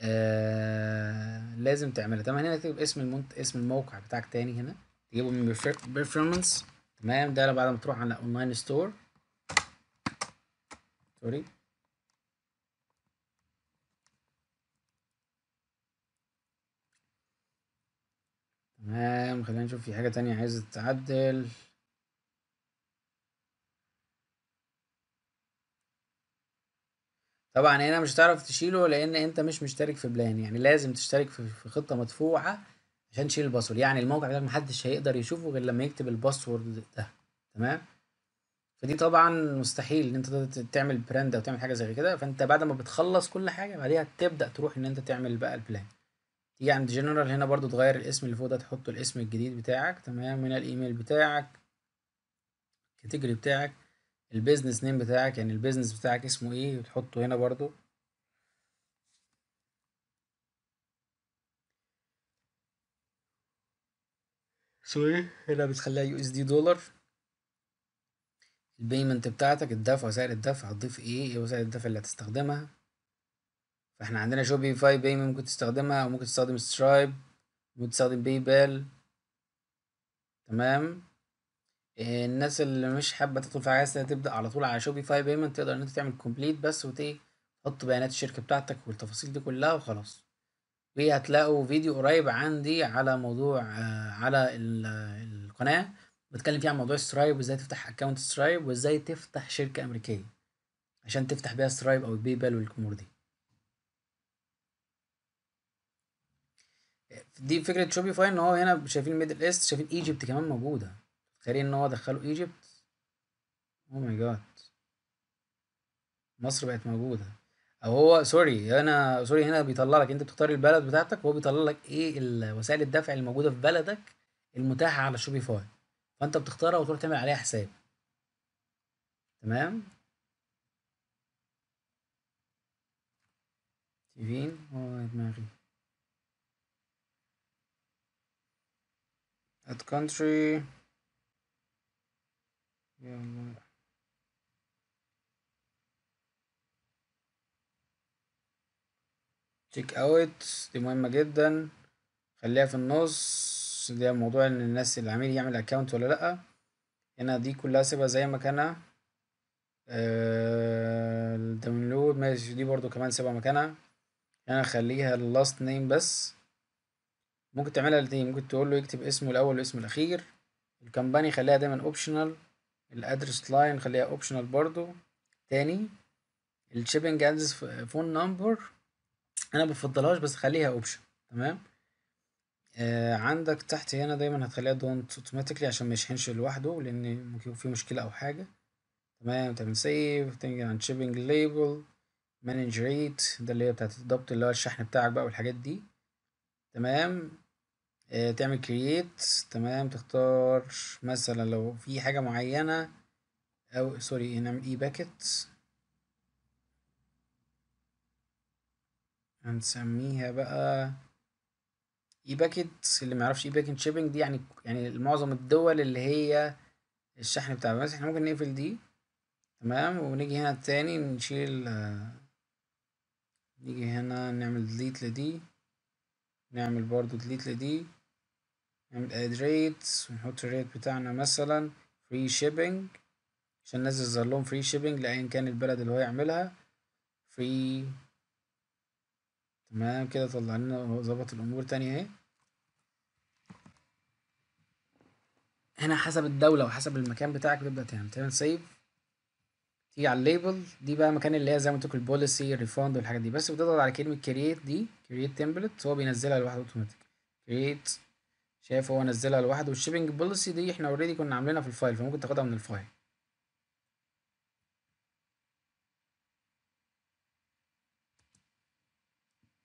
آه لازم تعملها تمام هنا تكتب اسم المنت اسم الموقع بتاعك تاني هنا تجيبه من بيرفورمانس تمام ده بعد ما تروح على اونلاين ستور سوري تمام خلينا نشوف في حاجة تانية عايزة تتعدل طبعا هنا مش هتعرف تشيله لان انت مش مشترك في بلان يعني لازم تشترك في خطة مدفوعة عشان تشيل الباسورد يعني الموقع ده محدش هيقدر يشوفه غير لما يكتب الباسورد ده تمام فدي طبعا مستحيل ان انت تعمل براند او تعمل حاجه زي كده فانت بعد ما بتخلص كل حاجه بعديها تبدا تروح ان انت تعمل بقى البلان تيجي عند جنرال هنا برضو تغير الاسم اللي فوق ده تحط الاسم الجديد بتاعك تمام من الايميل بتاعك الكاتيجوري بتاعك البيزنس نيم بتاعك يعني البيزنس بتاعك اسمه ايه وتحطه هنا برضو سوري إيه؟ هنا بتخليها يو اس دي دولار البيمنت بتاعتك الدفع وسعر الدفع هتضيف ايه ايه وسائل الدفع اللي هتستخدمها فاحنا عندنا شوبيفاي باي ممكن تستخدمها وممكن تستخدم سترايب ممكن تستخدم باي بال تمام الناس اللي مش حابه تدخل في عايزه تبدا على طول على شوبيفاي بايمنت تقدر ان انت تعمل كومبليت بس وتحط بيانات الشركه بتاعتك والتفاصيل دي كلها وخلاص وهتلاقوا فيديو قريب عندي على موضوع على القناه بتكلم فيها عن موضوع سترايب وازاي تفتح اكونت سترايب وازاي تفتح شركه امريكيه عشان تفتح بيها سترايب او بيبل والامور دي دي فكره شوبيفاي ان هو هنا شايفين ميدل ايست شايفين ايجيبت كمان موجوده تخيل ان هو دخلوا ايجيبت او ماي جاد مصر بقت موجوده او هو سوري هنا سوري هنا بيطلع لك انت بتختار البلد بتاعتك وهو بيطلع لك ايه وسائل الدفع الموجوده في بلدك المتاحه على شوبيفاي فانت بتختارها وتروح تعمل عليها حساب تمام شايفين هو دماغي at country يلا تشيك اوت دي مهمة جدا خليها في النص ده موضوع ان الناس العميل يعمل اكونت ولا لأ هنا دي كلها سيبها زي ما كانها آه، الداونلود ماشي دي برضو كمان سيبها مكانها انا خليها اللاست نيم بس ممكن تعملها الاتنين ممكن تقول له يكتب اسمه الاول واسم الاخير الكمباني خليها دايما اوبشنال الادرس لاين خليها اوبشنال برضو تاني الشيبنج ادرس فون نمبر انا بفضلهاش بس خليها اوبشن تمام آه عندك تحت هنا دايما هتخليها دونت اوتوماتيكلي عشان ما يشحنش لوحده لان ممكن يكون في مشكله او حاجه تمام تعمل سيف تنجي عن شيبنج ليبل مانج ريت ده اللي هي بتاعت الضبط اللي هو الشحن بتاعك بقى والحاجات دي تمام آه، تعمل كرييت تمام تختار مثلا لو في حاجة معينة أو سوري نعمل اي باكت هنسميها بقى اي باكت اللي معرفش اي باكت شيبنج دي يعني يعني معظم الدول اللي هي الشحن بتاعها بس احنا ممكن نقفل دي تمام ونيجي هنا تاني نشيل آه، نيجي هنا نعمل ديليت لدي نعمل برضو delete لدي نعمل add rates ونحط الريت بتاعنا مثلا free shipping عشان الناس يظهر لهم free shipping كان البلد اللي هو يعملها free تمام كده طلع لنا ظبط الأمور تاني اهي هنا حسب الدولة وحسب المكان بتاعك تبدأ تعمل تعمل سيف تيجي على الليبل دي بقى مكان اللي هي زي ما قلت البوليسي الريفاند والحاجات دي بس بتضغط على كلمه كرييت دي كرييت تمبلت هو بينزلها لوحده اوتوماتيك كرييت شايف هو نزلها لوحده والشيبنج بوليسي دي احنا اوريدي كنا عاملينها في الفايل فممكن تاخدها من الفايل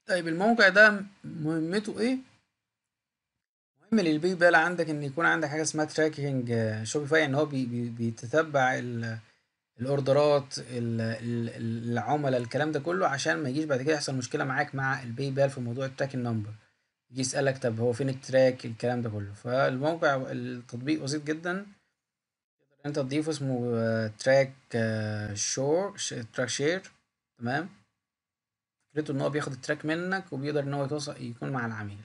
طيب الموقع ده مهمته ايه مهم للبيبال عندك ان يكون عندك حاجه اسمها تراكنج آه، شوبيفاي ان هو بي بي بيتتبع ال الاوردرات العملاء الكلام ده كله عشان ما يجيش بعد كده يحصل مشكله معاك مع الباي بال في موضوع التراك نمبر يجي يسالك طب هو فين التراك الكلام ده كله فالموقع التطبيق بسيط جدا تقدر انت تضيفه اسمه تراك شور تراك شير تمام فكرته ان هو بياخد التراك منك وبيقدر ان هو يتوصل يكون مع العميل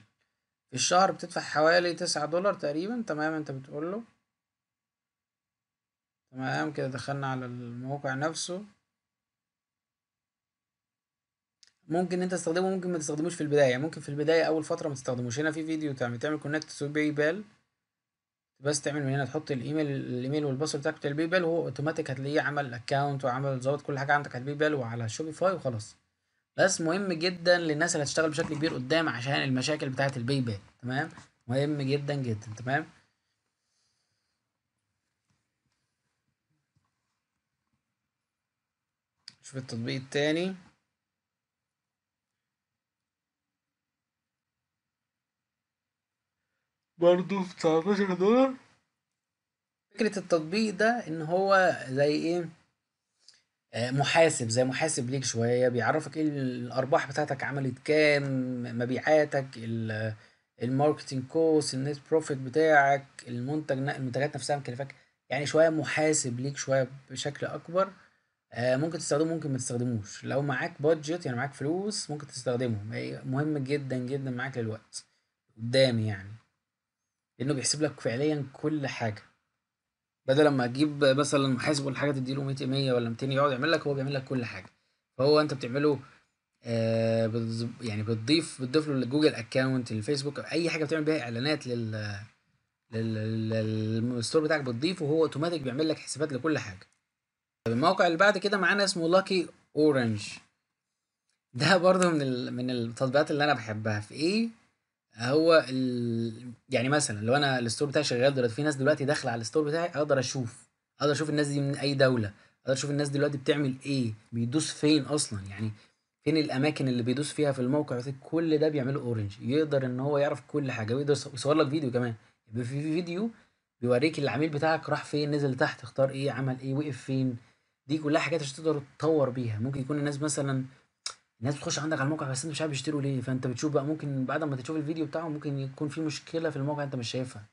في الشهر بتدفع حوالي تسعة دولار تقريبا تمام انت بتقول له تمام كده دخلنا على الموقع نفسه ممكن انت تستخدمه ممكن ما تستخدموش في البدايه ممكن في البدايه اول فتره ما تستخدموش هنا في فيديو تعمل تعمل كونكت تو باي بال بس تعمل من هنا تحط الايميل الايميل والباسورد بتاعك بتاع البي بال وهو اوتوماتيك هتلاقيه عمل اكونت وعمل ظبط كل حاجه عندك على البي بال وعلى شوبيفاي وخلاص بس مهم جدا للناس اللي هتشتغل بشكل كبير قدام عشان المشاكل بتاعت البي بال تمام مهم جدا جدا تمام شوف التطبيق التاني برضه ب 19 دولار فكرة التطبيق ده ان هو زي ايه آه، محاسب زي محاسب ليك شوية بيعرفك ايه الارباح بتاعتك عملت كام مبيعاتك الماركتنج كوست النت بروفيت بتاعك المنتج المنتجات نفسها مكلفاك يعني شوية محاسب ليك شوية بشكل اكبر آه، ممكن تستخدمه ممكن ما تستخدموش لو معاك بادجت يعني معاك فلوس ممكن تستخدمه مهم جدا جدا معاك للوقت قدام يعني لانه بيحسب لك فعليا كل حاجه بدل ما تجيب مثلا محاسب ولا حاجه تديله 100 100 ولا 200 يقعد يعمل لك هو بيعمل لك كل حاجه فهو انت بتعمله آه يعني بتضيف بتضيف له الجوجل اكونت الفيسبوك اي حاجه بتعمل بيها اعلانات لل للستور بتاعك بتضيفه وهو اوتوماتيك بيعمل لك حسابات لكل حاجه الموقع اللي بعد كده معانا اسمه لاكي اورنج ده برضه من ال... من التطبيقات اللي انا بحبها في ايه هو ال... يعني مثلا لو انا الستور بتاعي شغال دلوقتي في ناس دلوقتي داخله على الستور بتاعي اقدر اشوف اقدر اشوف الناس دي من اي دوله اقدر اشوف الناس دلوقتي بتعمل ايه بيدوس فين اصلا يعني فين الاماكن اللي بيدوس فيها في الموقع كل ده بيعمله اورنج يقدر ان هو يعرف كل حاجه ويقدر يصور لك فيديو كمان يبقى في فيديو بيوريك العميل بتاعك راح فين نزل تحت اختار ايه عمل ايه وقف فين دي كلها حاجات عشان تقدر تطور بيها ممكن يكون الناس مثلا الناس بتخش عندك على الموقع بس انت مش عارف يشتروا ليه فانت بتشوف بقى ممكن بعد ما تشوف الفيديو بتاعهم ممكن يكون في مشكله في الموقع انت مش شايفها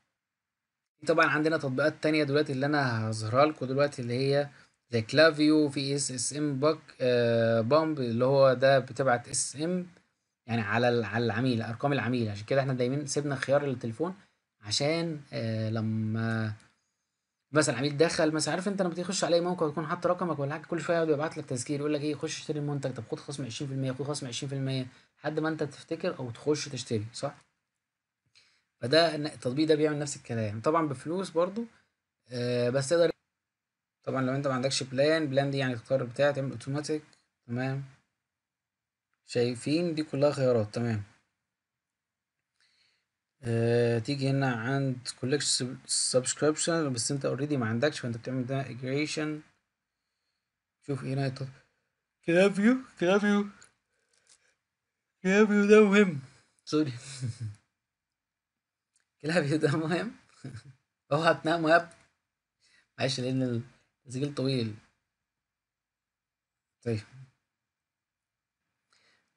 طبعا عندنا تطبيقات تانية دلوقتي اللي انا هظهرها لكم دلوقتي اللي هي زي كلافيو في اس اس ام باك آه، بامب اللي هو ده بتبعت اس ام يعني على على العميل ارقام العميل عشان كده احنا دايما سيبنا خيار التليفون عشان آه، لما مثلا عميل دخل مثلا عارف انت لما تخش على اي موقع يكون حاطط رقمك ولا حاجه كل شويه يقعد يبعت لك تذكير يقول لك ايه خش اشتري المنتج طب خد خصم 20% خد خصم 20% لحد ما انت تفتكر او تخش تشتري صح فده التطبيق ده بيعمل نفس الكلام طبعا بفلوس برضو آه بس تقدر طبعا لو انت ما عندكش بلان بلان دي يعني تختار بتاع تعمل اوتوماتيك تمام شايفين دي كلها خيارات تمام آه، تيجي هنا عند كولكشن سبسكريبشن بس انت اوريدي ما عندكش فانت بتعمل ده اجريشن شوف هنا كلافيو كلافيو كلافيو ده مهم سوري كلافيو ده مهم اوعى تنام يا ابني معلش لان التسجيل طويل طيب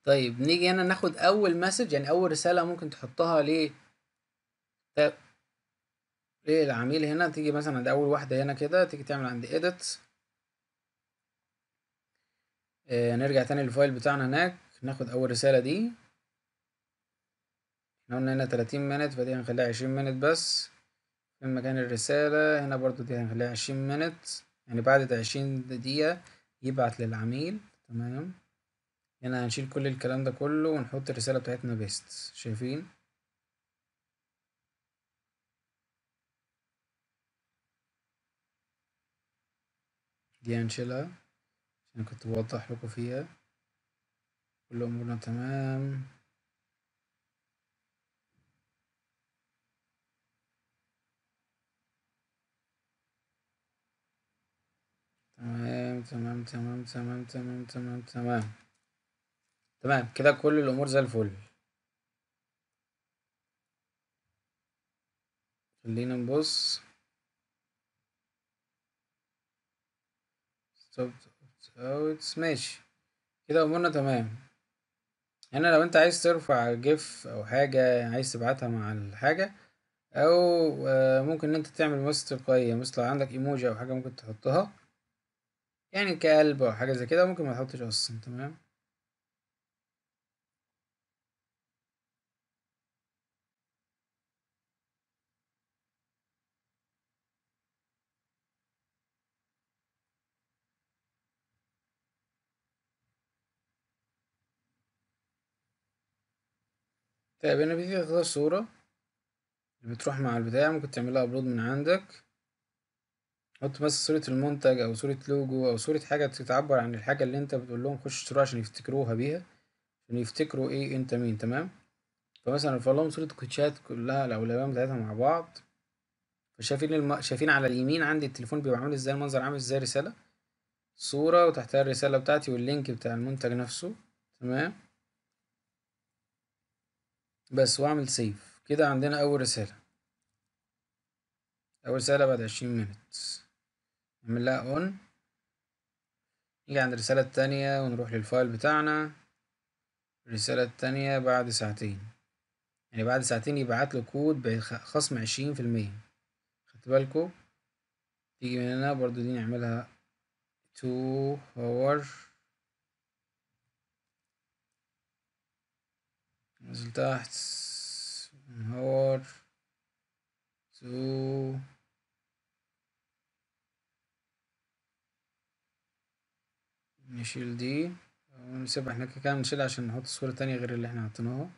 طيب نيجي هنا ناخد اول مسج يعني اول رساله ممكن تحطها ليه ده ليه العميل هنا تيجي مثلا عند اول واحده هنا كده تيجي تعمل عند edit آه نرجع تاني للفايل بتاعنا هناك ناخد اول رساله دي احنا قلنا هنا 30 منت فدي هنخليها 20 منت بس في مكان الرساله هنا برضو دي هنخليها 20 منت يعني بعد 20 دقيقه يبعت للعميل تمام هنا هنشيل كل الكلام ده كله ونحط الرساله بتاعتنا بيست شايفين دي هنشيلها عشان كنت بوضح لكم فيها كل أمورنا تمام تمام تمام تمام تمام تمام تمام تمام تمام كده كل الأمور زي الفل خلينا نبص ماشي كده امورنا تمام هنا يعني لو انت عايز ترفع جيف او حاجة عايز تبعتها مع الحاجة او آه، ممكن ان انت تعمل مؤسسة تلقائية مثل لو عندك ايموجي او حاجة ممكن تحطها يعني كقلب او حاجة زي كده ممكن ما تحطش اصلا تمام طيب هنا بتيجي تختار صورة بتروح مع البتاع ممكن تعملها ابلود من عندك حط بس صورة المنتج او صورة لوجو او صورة حاجة تعبر عن الحاجة اللي انت بتقول لهم خش اشتروها عشان يفتكروها بيها عشان يفتكروا ايه انت مين تمام فمثلا ارفع لهم صورة كوتشات كلها او الالوان بتاعتها مع بعض شايفين الم... شايفين على اليمين عندي التليفون بيبقى عامل ازاي المنظر عامل ازاي رسالة صورة وتحتها الرسالة بتاعتي واللينك بتاع المنتج نفسه تمام بس واعمل سيف كده عندنا اول رسالة اول رسالة بعد عشرين منت نعمل لها اون نيجي عند الرسالة التانية ونروح للفايل بتاعنا الرسالة التانية بعد ساعتين يعني بعد ساعتين يبعت له كود بخصم عشرين في المية خدت بالكو تيجي من هنا برضو دي نعملها تو هور نزل تحت انهار تو نشيل دي ونسيبها احنا كده نشيل عشان نحط صورة تانية غير اللي احنا حطيناها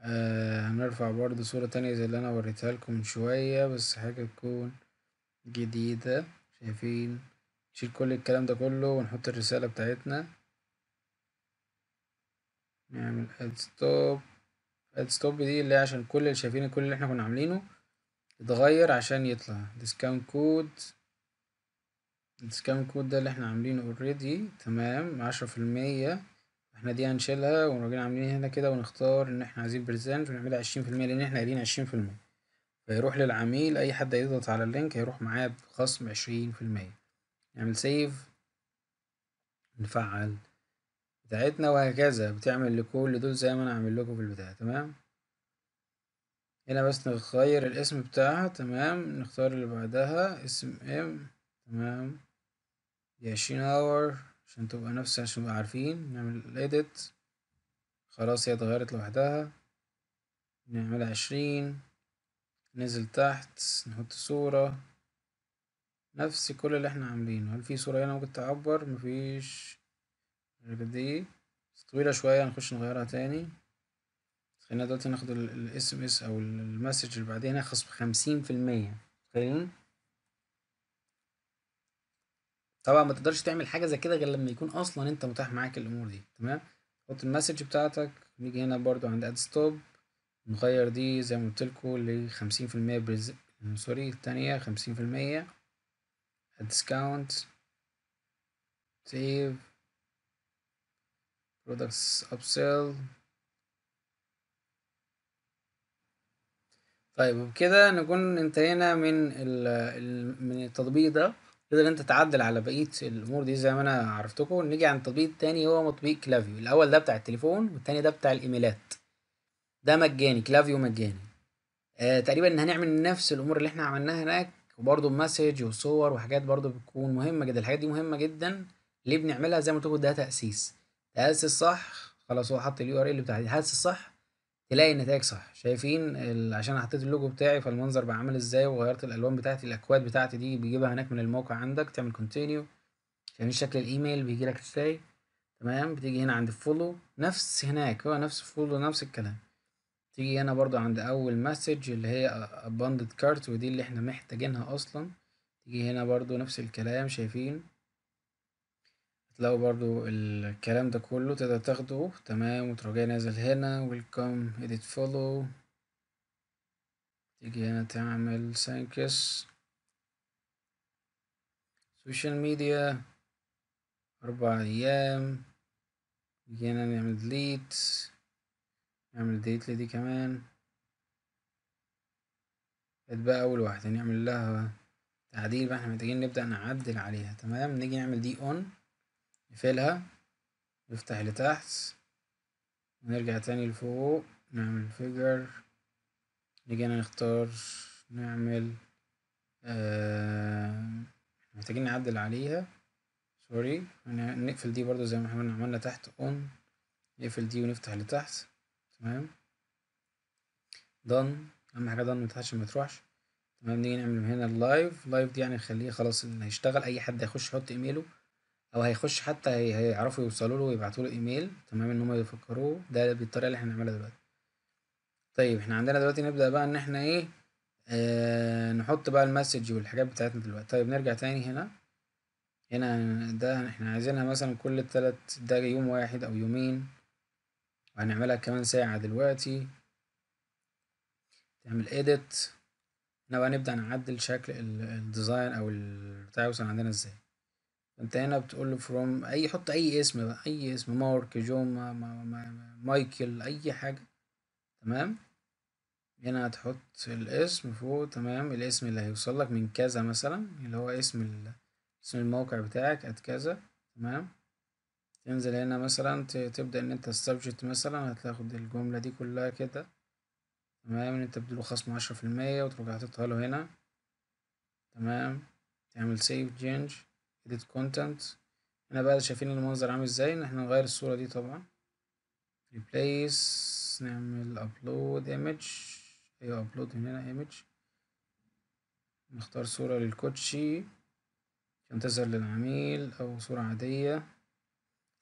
آه هنرفع برضو صورة تانية زي اللي انا وريتها لكم من شوية بس حاجة تكون جديدة شايفين نشيل كل الكلام ده كله ونحط الرسالة بتاعتنا نعمل اد ستوب اد ستوب دي اللي هي عشان كل اللي شايفين كل اللي احنا كنا عاملينه اتغير عشان يطلع ديسكاونت كود الديسكاونت كود ده اللي احنا عاملينه اوريدي تمام عشرة في المية احنا دي هنشيلها ونروح عاملين هنا كده ونختار ان احنا عايزين بريزنت ونعملها عشرين في المية لان احنا قايلين عشرين في المية فيروح للعميل اي حد هيضغط على اللينك هيروح معاه بخصم عشرين في المية نعمل سيف نفعل بتاعتنا وهكذا بتعمل لكل دول زي ما انا عامل لكم في البتاع تمام هنا بس نغير الاسم بتاعها تمام نختار اللي بعدها اسم ام تمام ياشين اور عشان تبقى نفس عشان نبقى عارفين نعمل الاديت خلاص هي اتغيرت لوحدها نعمل عشرين ننزل تحت نحط صورة نفس كل اللي احنا عاملينه هل في صورة هنا ممكن تعبر مفيش غير دي طويلة شوية هنخش نغيرها تاني خلينا دلوقتي ناخد الاس ام اس او المسج اللي بعديها خصم خمسين في المية متخيلين طبعا ما تقدرش تعمل حاجة زي كده غير لما يكون أصلا أنت متاح معاك الأمور دي تمام حط المسج بتاعتك نيجي هنا برضو عند اد ستوب نغير دي زي ما قلتلكوا لخمسين في المية سوري التانية خمسين في المية ديسكاونت سيف products upsell طيب وبكده نكون انتهينا من من التطبيق ده تقدر انت تعدل على بقيه الامور دي زي ما انا عرفتكم نيجي عند التطبيق التاني هو تطبيق كلافيو الاول ده بتاع التليفون والتاني ده بتاع الايميلات ده مجاني كلافيو مجاني آه تقريبا هنعمل نفس الامور اللي احنا عملناها هناك وبرده مسج وصور وحاجات برده بتكون مهمه جدا الحاجات دي مهمه جدا ليه بنعملها زي ما قلت ده تاسيس تهز الصح خلاص هو حط اليو ار إيه ال بتاعتي هز الصح تلاقي النتائج صح شايفين ال... عشان حطيت اللوجو بتاعي فالمنظر بقى عامل ازاي وغيرت الالوان بتاعتي الاكواد بتاعتي دي بيجيبها هناك من الموقع عندك تعمل كونتينيو شايفين شكل الايميل بيجي لك ازاي تمام بتيجي هنا عند فولو نفس هناك هو نفس فولو نفس الكلام تيجي هنا برضو عند اول مسج اللي هي اباندد كارت ودي اللي احنا محتاجينها اصلا تيجي هنا برضو نفس الكلام شايفين هتلاقوا برضو الكلام ده كله تقدر تاخده تمام وترجع نازل هنا ويلكم edit follow تيجي هنا تعمل سانكس سوشيال ميديا أربع أيام تيجي هنا نعمل ديليت نعمل ديليت لدي كمان بقى أول واحدة نعمل لها تعديل بقى احنا محتاجين نبدأ نعدل عليها تمام نيجي نعمل دي اون نقفلها نفتح لتحت نرجع تاني لفوق نعمل فيجر نجينا نختار نعمل آه محتاجين نعدل عليها سوري نقفل دي برضو زي ما احنا عملنا تحت اون نقفل دي ونفتح لتحت تمام دن اهم حاجه دن ما متروحش تمام نيجي نعمل من هنا اللايف لايف دي يعني نخليه خلاص اللي هيشتغل اي حد هيخش يحط ايميله أو هيخش حتى هي هيعرفوا يوصلوا له ويبعتوا له إيميل تمام إن هما يفكروه ده بالطريقة اللي احنا هنعملها دلوقتي طيب احنا عندنا دلوقتي نبدأ بقى إن احنا إيه آه نحط بقى المسج والحاجات بتاعتنا دلوقتي طيب نرجع تاني هنا هنا ده احنا عايزينها مثلا كل تلات ده يوم واحد أو يومين وهنعملها كمان ساعة دلوقتي تعمل edit هنا بقى نبدأ نعدل شكل الديزاين أو البتاع يوصل عندنا ازاي انت هنا بتقول له فروم اي حط اي اسم بقى اي اسم مارك جون ما ما ما مايكل اي حاجه تمام هنا هتحط الاسم فوق تمام الاسم اللي هيوصل لك من كذا مثلا اللي هو اسم اسم الموقع بتاعك ات كذا تمام تنزل هنا مثلا تبدا ان انت السبجكت مثلا هتاخد الجمله دي كلها كده تمام ان انت بتديله خصم عشرة في المية وترجع حاططها له هنا تمام تعمل سيف جينج edit content هنا بقى شايفين المنظر عامل ازاي ان احنا نغير الصورة دي طبعا replace نعمل upload image ايوه upload هنا image نختار صورة للكوتشي عشان تظهر للعميل او صورة عادية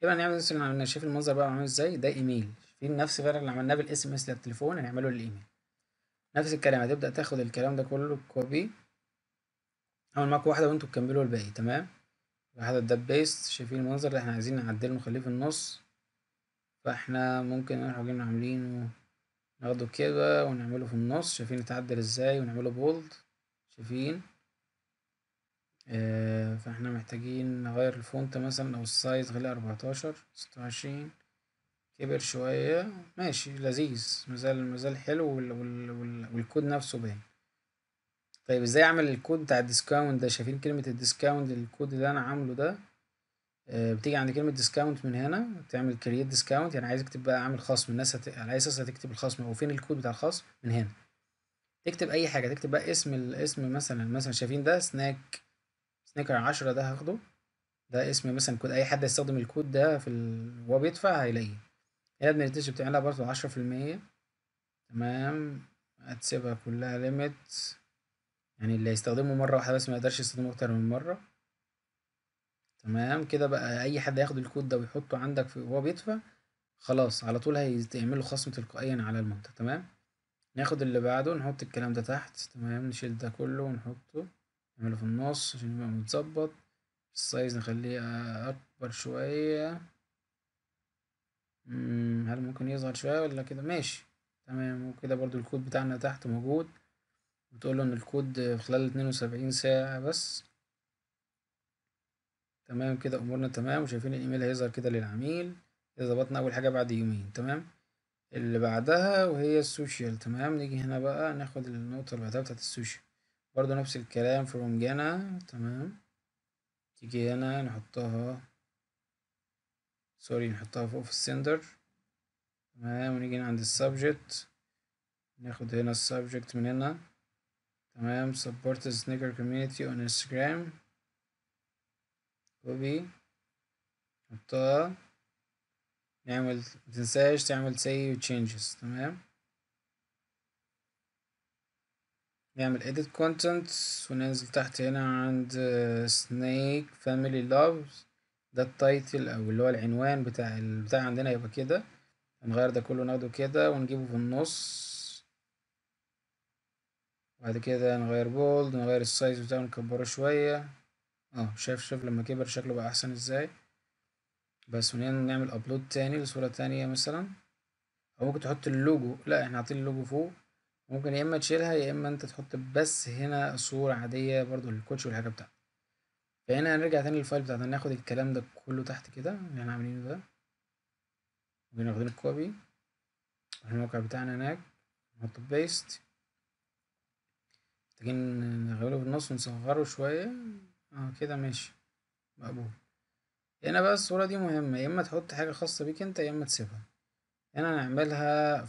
يبقى نعمل نفس اللي عملناه شايف المنظر بقى عامل ازاي ده ايميل شايفين نفس فعلا اللي عملناه بالاس ام اس للتليفون هنعمله للايميل نفس الكلام هتبدأ تاخد الكلام ده كله كوبي اعمل معاكم واحدة وانتوا تكملوا الباقي تمام هذا ده بيست شايفين المنظر اللي احنا عايزين نعدله نخليه في النص فاحنا ممكن نروح جايين عاملينه ناخده كده ونعمله في النص شايفين اتعدل ازاي ونعمله بولد شايفين اه فاحنا محتاجين نغير الفونت مثلا او السايز خليه اربعتاشر ستة وعشرين كبر شوية ماشي لذيذ مازال مازال حلو والكود نفسه باين طيب ازاي اعمل الكود بتاع الديسكاونت ده شايفين كلمة الديسكاونت الكود اللي انا عامله ده آه، بتيجي عند كلمة ديسكاونت من هنا تعمل كرييت ديسكاونت يعني عايز اكتب بقى اعمل خصم الناس هت... على اساس هتكتب الخصم او فين الكود بتاع الخصم من هنا تكتب اي حاجة تكتب بقى اسم الاسم مثلا مثلا شايفين ده سناك سناكر عشرة ده هاخده ده اسم مثلا كود اي حد يستخدم الكود ده في ال... وهو بيدفع هيلاقيه هنا بنرتش بتعملها برضه عشرة في المية تمام هتسيبها كلها ليميت يعني اللي هيستخدمه مرة واحدة بس ما يقدرش يستخدمه أكتر من مرة تمام كده بقى أي حد هياخد الكود ده ويحطه عندك في وهو بيدفع خلاص على طول هيتعمله خصم تلقائيا على المنتج تمام ناخد اللي بعده نحط الكلام ده تحت تمام نشيل ده كله ونحطه نعمله في النص عشان يبقى متظبط السايز نخليه أكبر شوية هل ممكن يظهر شوية ولا كده ماشي تمام وكده برضو الكود بتاعنا تحت موجود له ان الكود خلال اتنين وسبعين ساعة بس تمام كده امورنا تمام وشايفين الايميل هيظهر كده للعميل كده ظبطنا اول حاجة بعد يومين تمام اللي بعدها وهي السوشيال تمام نيجي هنا بقى ناخد النقطة اللي بعدها بتاعت السوشيال برضو نفس الكلام فروم جانا تمام تيجي هنا نحطها سوري نحطها فوق في السندر تمام ونيجي هنا عند السبجكت ناخد هنا السبجكت من هنا تمام support the sneaker community on Instagram كوبي نحطها نعمل متنساش تعمل save changes تمام نعمل edit content وننزل تحت هنا عند snake family loves ده التايتل او اللي هو العنوان بتاع البتاع عندنا يبقى كده هنغير ده كله ناخده كده ونجيبه في النص بعد كده نغير بولد نغير السايز بتاعه نكبره شوية اه شايف شوف لما كبر شكله بقى احسن ازاي بس هنا نعمل ابلود تاني لصورة تانية مثلا او ممكن تحط اللوجو لا احنا حاطين اللوجو فوق ممكن يا اما تشيلها يا اما انت تحط بس هنا صورة عادية برضو للكوتش والحاجة بتاعتك فهنا هنرجع تاني للفايل بتاعتنا ناخد الكلام ده كله تحت كده اللي احنا عاملينه ده وناخدين الكوبي الموقع بتاعنا هناك نحط بيست محتاجين نغيره في النص ونصغره شوية اه كده ماشي مقبول هنا بقى الصورة دي مهمة يا اما تحط حاجة خاصة بيك انت يا اما تسيبها هنا هنعملها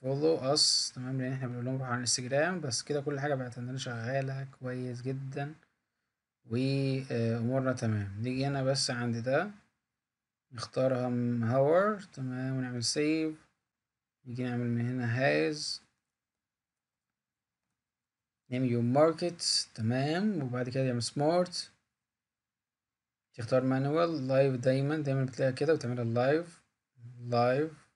فولو اس تمام لان احنا بنقول لهم روحوا على الانستجرام بس كده كل حاجة بقت عندنا شغالة كويس جدا وامورنا آه، تمام نيجي هنا بس عند ده نختارها هم هاور تمام ونعمل سيف نيجي نعمل من هنا هاز نعمل يور ماركت تمام وبعد كده يعمل سمارت تختار مانوال لايف دايما دايما بتلاقيها كده وتعملها لايف لايف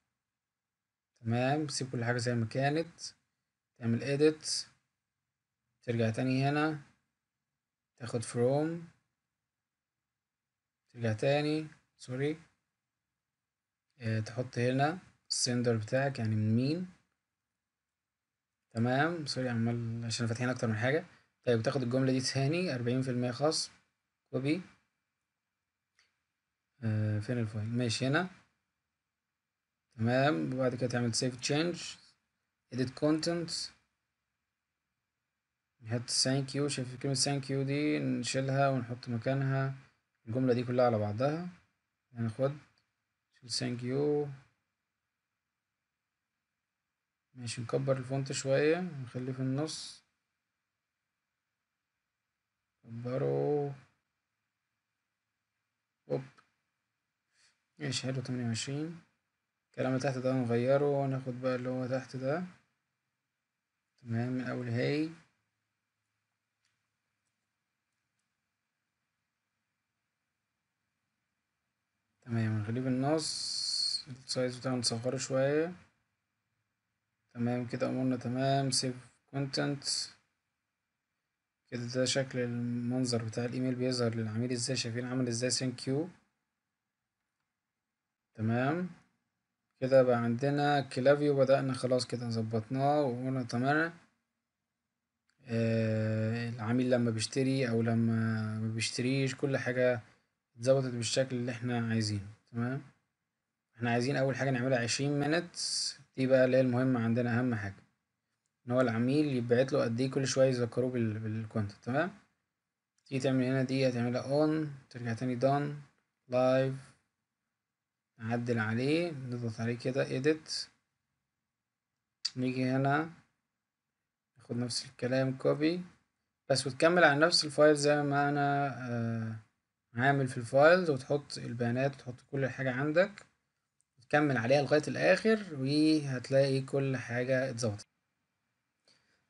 تمام تسيب كل حاجة زي ما كانت تعمل edit ترجع تاني هنا تاخد from ترجع تاني سوري اه تحط هنا السندر بتاعك يعني من مين تمام سوري عمال عشان فاتحين أكتر من حاجة طيب تاخد الجملة دي تاني أربعين في المية خصم كوبي آه فين الفايل ماشي هنا تمام وبعد كده تعمل سيف تشينج اديت كونتنت نحط ثانك يو شايف كلمة ثانك يو دي نشيلها ونحط مكانها الجملة دي كلها على بعضها ناخد ثانك يو ماشي نكبر الفونت شوية نخليه في النص كبره هوب ماشي حلو تمانية وعشرين الكلام اللي تحت ده نغيره وناخد بقى اللي هو تحت ده تمام أول هاي تمام نخليه في النص السايز بتاعه نصغره شوية تمام كده امورنا تمام سيف كونتنت كده ده شكل المنظر بتاع الايميل بيظهر للعميل ازاي شايفين عمل ازاي ثانك يو تمام كده بقى عندنا كلافيو بدأنا خلاص كده ظبطناه وامورنا تمام آه العميل لما بيشتري او لما ما بيشتريش كل حاجة اتظبطت بالشكل اللي احنا عايزينه تمام احنا عايزين اول حاجة نعملها عشرين minutes دي بقى اللي هي المهمة عندنا أهم حاجة إن هو العميل يبعت له قد إيه كل شوية يذكروه بال بالكونتنت تمام تيجي تعمل هنا دي هتعملها أون ترجع تاني دون لايف نعدل عليه نضغط عليه كده إيديت نيجي هنا ناخد نفس الكلام كوبي بس وتكمل على نفس الفايل زي ما أنا آه عامل في الفايلز وتحط البيانات وتحط كل حاجة عندك كمل عليها لغاية الآخر وهتلاقي كل حاجة اتظبطت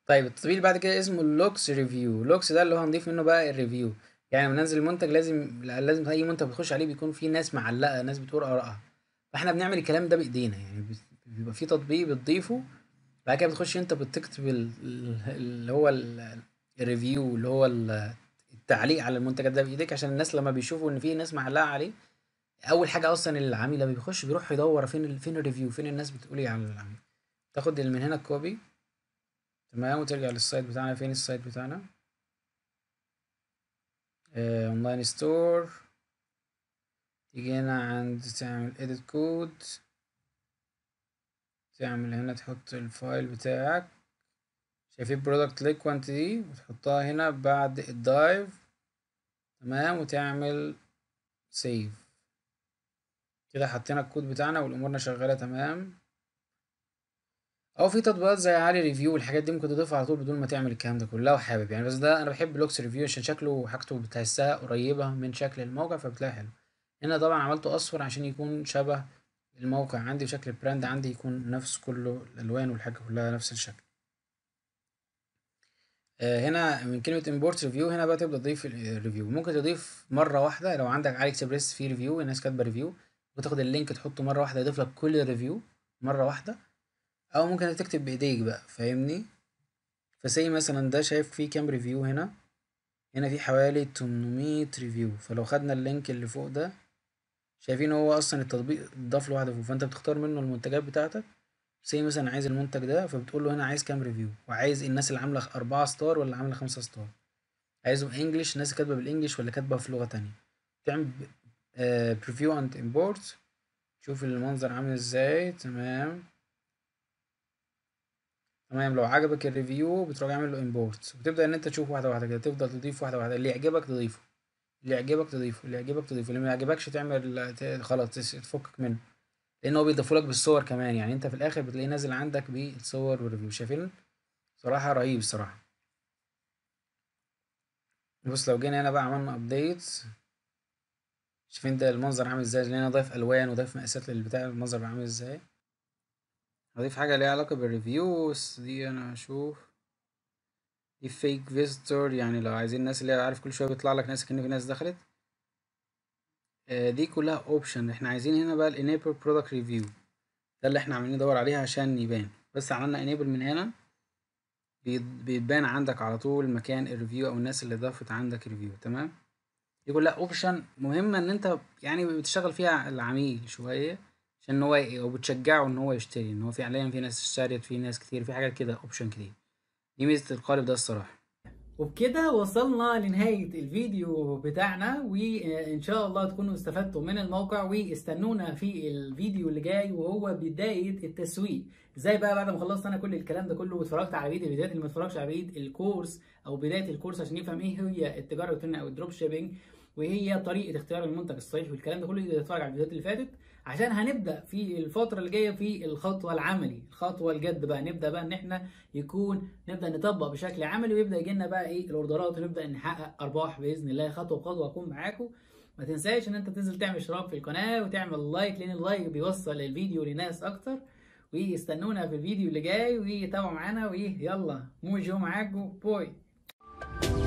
طيب التطبيق بعد كده اسمه لوكس ريفيو لوكس ده اللي هو هنضيف منه بقى الريفيو يعني لما ننزل المنتج لازم لازم اي منتج بتخش عليه بيكون فيه ناس معلقه ناس بتقول ارائها فاحنا بنعمل الكلام ده بايدينا يعني بيبقى في تطبيق بتضيفه بعد كده بتخش انت بتكتب اللي هو الريفيو اللي هو التعليق على المنتجات ده بايديك عشان الناس لما بيشوفوا ان في ناس معلقه عليه اول حاجه اصلا العميل لما بيخش بيروح يدور فين فين الريفيو فين الناس بتقول ايه عن العميل تاخد من هنا الكوبي تمام وترجع للسايت بتاعنا فين السايت بتاعنا آه، اونلاين ستور تيجي هنا عند تعمل ايديت كود تعمل هنا تحط الفايل بتاعك شايفين برودكت ليكوانت دي وتحطها هنا بعد الدايف تمام وتعمل سيف كده حطينا الكود بتاعنا والامورنا شغاله تمام او في تطبيقات زي علي ريفيو والحاجات دي ممكن تضيفها على طول بدون ما تعمل الكلام ده كله لو حابب يعني بس ده انا بحب لوكس ريفيو عشان شكله وحاجته بتحسها قريبه من شكل الموقع فبتلاقي حلو هنا طبعا عملته اصفر عشان يكون شبه الموقع عندي وشكل البراند عندي يكون نفس كله الالوان والحاجه كلها نفس الشكل آه، هنا من كلمة import review هنا بقى تبدأ تضيف الريفيو ممكن تضيف مرة واحدة لو عندك علي اكسبريس في ريفيو الناس كاتبة ريفيو وتاخد اللينك تحطه مره واحده يضيف لك كل الريفيو مره واحده او ممكن تكتب بايديك بقى فاهمني فسي مثلا ده شايف فيه كام ريفيو هنا هنا في حوالي 800 ريفيو فلو خدنا اللينك اللي فوق ده شايفين هو اصلا التطبيق ضاف له واحده فانت بتختار منه المنتجات بتاعتك سي مثلا عايز المنتج ده فبتقول له هنا عايز كام ريفيو وعايز الناس اللي عامله أربعة ستار ولا عامله خمسة ستار عايزهم انجلش ناس كاتبه بالانجلش ولا كاتبه في لغه تانية تعمل آه، preview and import شوف المنظر عامل ازاي تمام تمام لو عجبك الريفيو بتروح عامل له امبورت وتبدا ان انت تشوف واحده واحده كده تفضل تضيف واحده واحده اللي يعجبك تضيفه اللي يعجبك تضيفه اللي يعجبك تضيفه اللي ما يعجبكش تعمل خلاص تفكك منه لان هو بيضيفوا لك بالصور كمان يعني انت في الاخر بتلاقيه نازل عندك بالصور والريفيو شايفين صراحه رهيب الصراحه بص لو جينا هنا بقى عملنا ابديت شايفين انت المنظر عامل ازاي لان انا ضايف الوان وضايف مقاسات للبتاع المنظر عامل ازاي هضيف حاجه ليها علاقه بالريفيوز دي انا اشوف دي فيك فيزيتور يعني لو عايزين الناس اللي عارف كل شويه بيطلع لك ناس كأن في ناس دخلت آه دي كلها اوبشن احنا عايزين هنا بقى الانيبل برودكت ريفيو ده اللي احنا عاملين ندور عليه عشان يبان بس عملنا انيبل من هنا بيبان عندك على طول مكان الريفيو او الناس اللي ضافت عندك ريفيو تمام دي كلها اوبشن مهمة ان انت يعني بتشتغل فيها العميل شوية عشان هو او بتشجعه ان هو يشتري ان هو فعليا في ناس اشترت في ناس كتير في حاجات كده اوبشن كتير دي ميزة القالب ده الصراحة وبكده وصلنا لنهاية الفيديو بتاعنا وإن شاء الله تكونوا استفدتوا من الموقع واستنونا في الفيديو اللي جاي وهو بداية التسويق ازاي بقى بعد ما خلصت انا كل الكلام ده كله واتفرجت على بيد الفيديوهات اللي ما اتفرجش على بيد الكورس او بداية الكورس عشان يفهم ايه هي التجارة الالكترونية او الدروب شيبنج وهي طريقه اختيار المنتج الصحيح والكلام ده كله يقدر يتفرج على الفيديوهات اللي فاتت عشان هنبدا في الفتره اللي جايه في الخطوه العملي الخطوه الجد بقى نبدا بقى ان احنا يكون نبدا نطبق بشكل عملي ويبدا يجي لنا بقى ايه الاوردرات ونبدا نحقق ارباح باذن الله خطوه بخطوه اكون معاكم ما تنساش ان انت تنزل تعمل اشتراك في القناه وتعمل لايك لان اللايك بيوصل الفيديو لناس اكتر ويستنونا في الفيديو اللي جاي ويتابعوا معانا ويلا موجو معاكم باي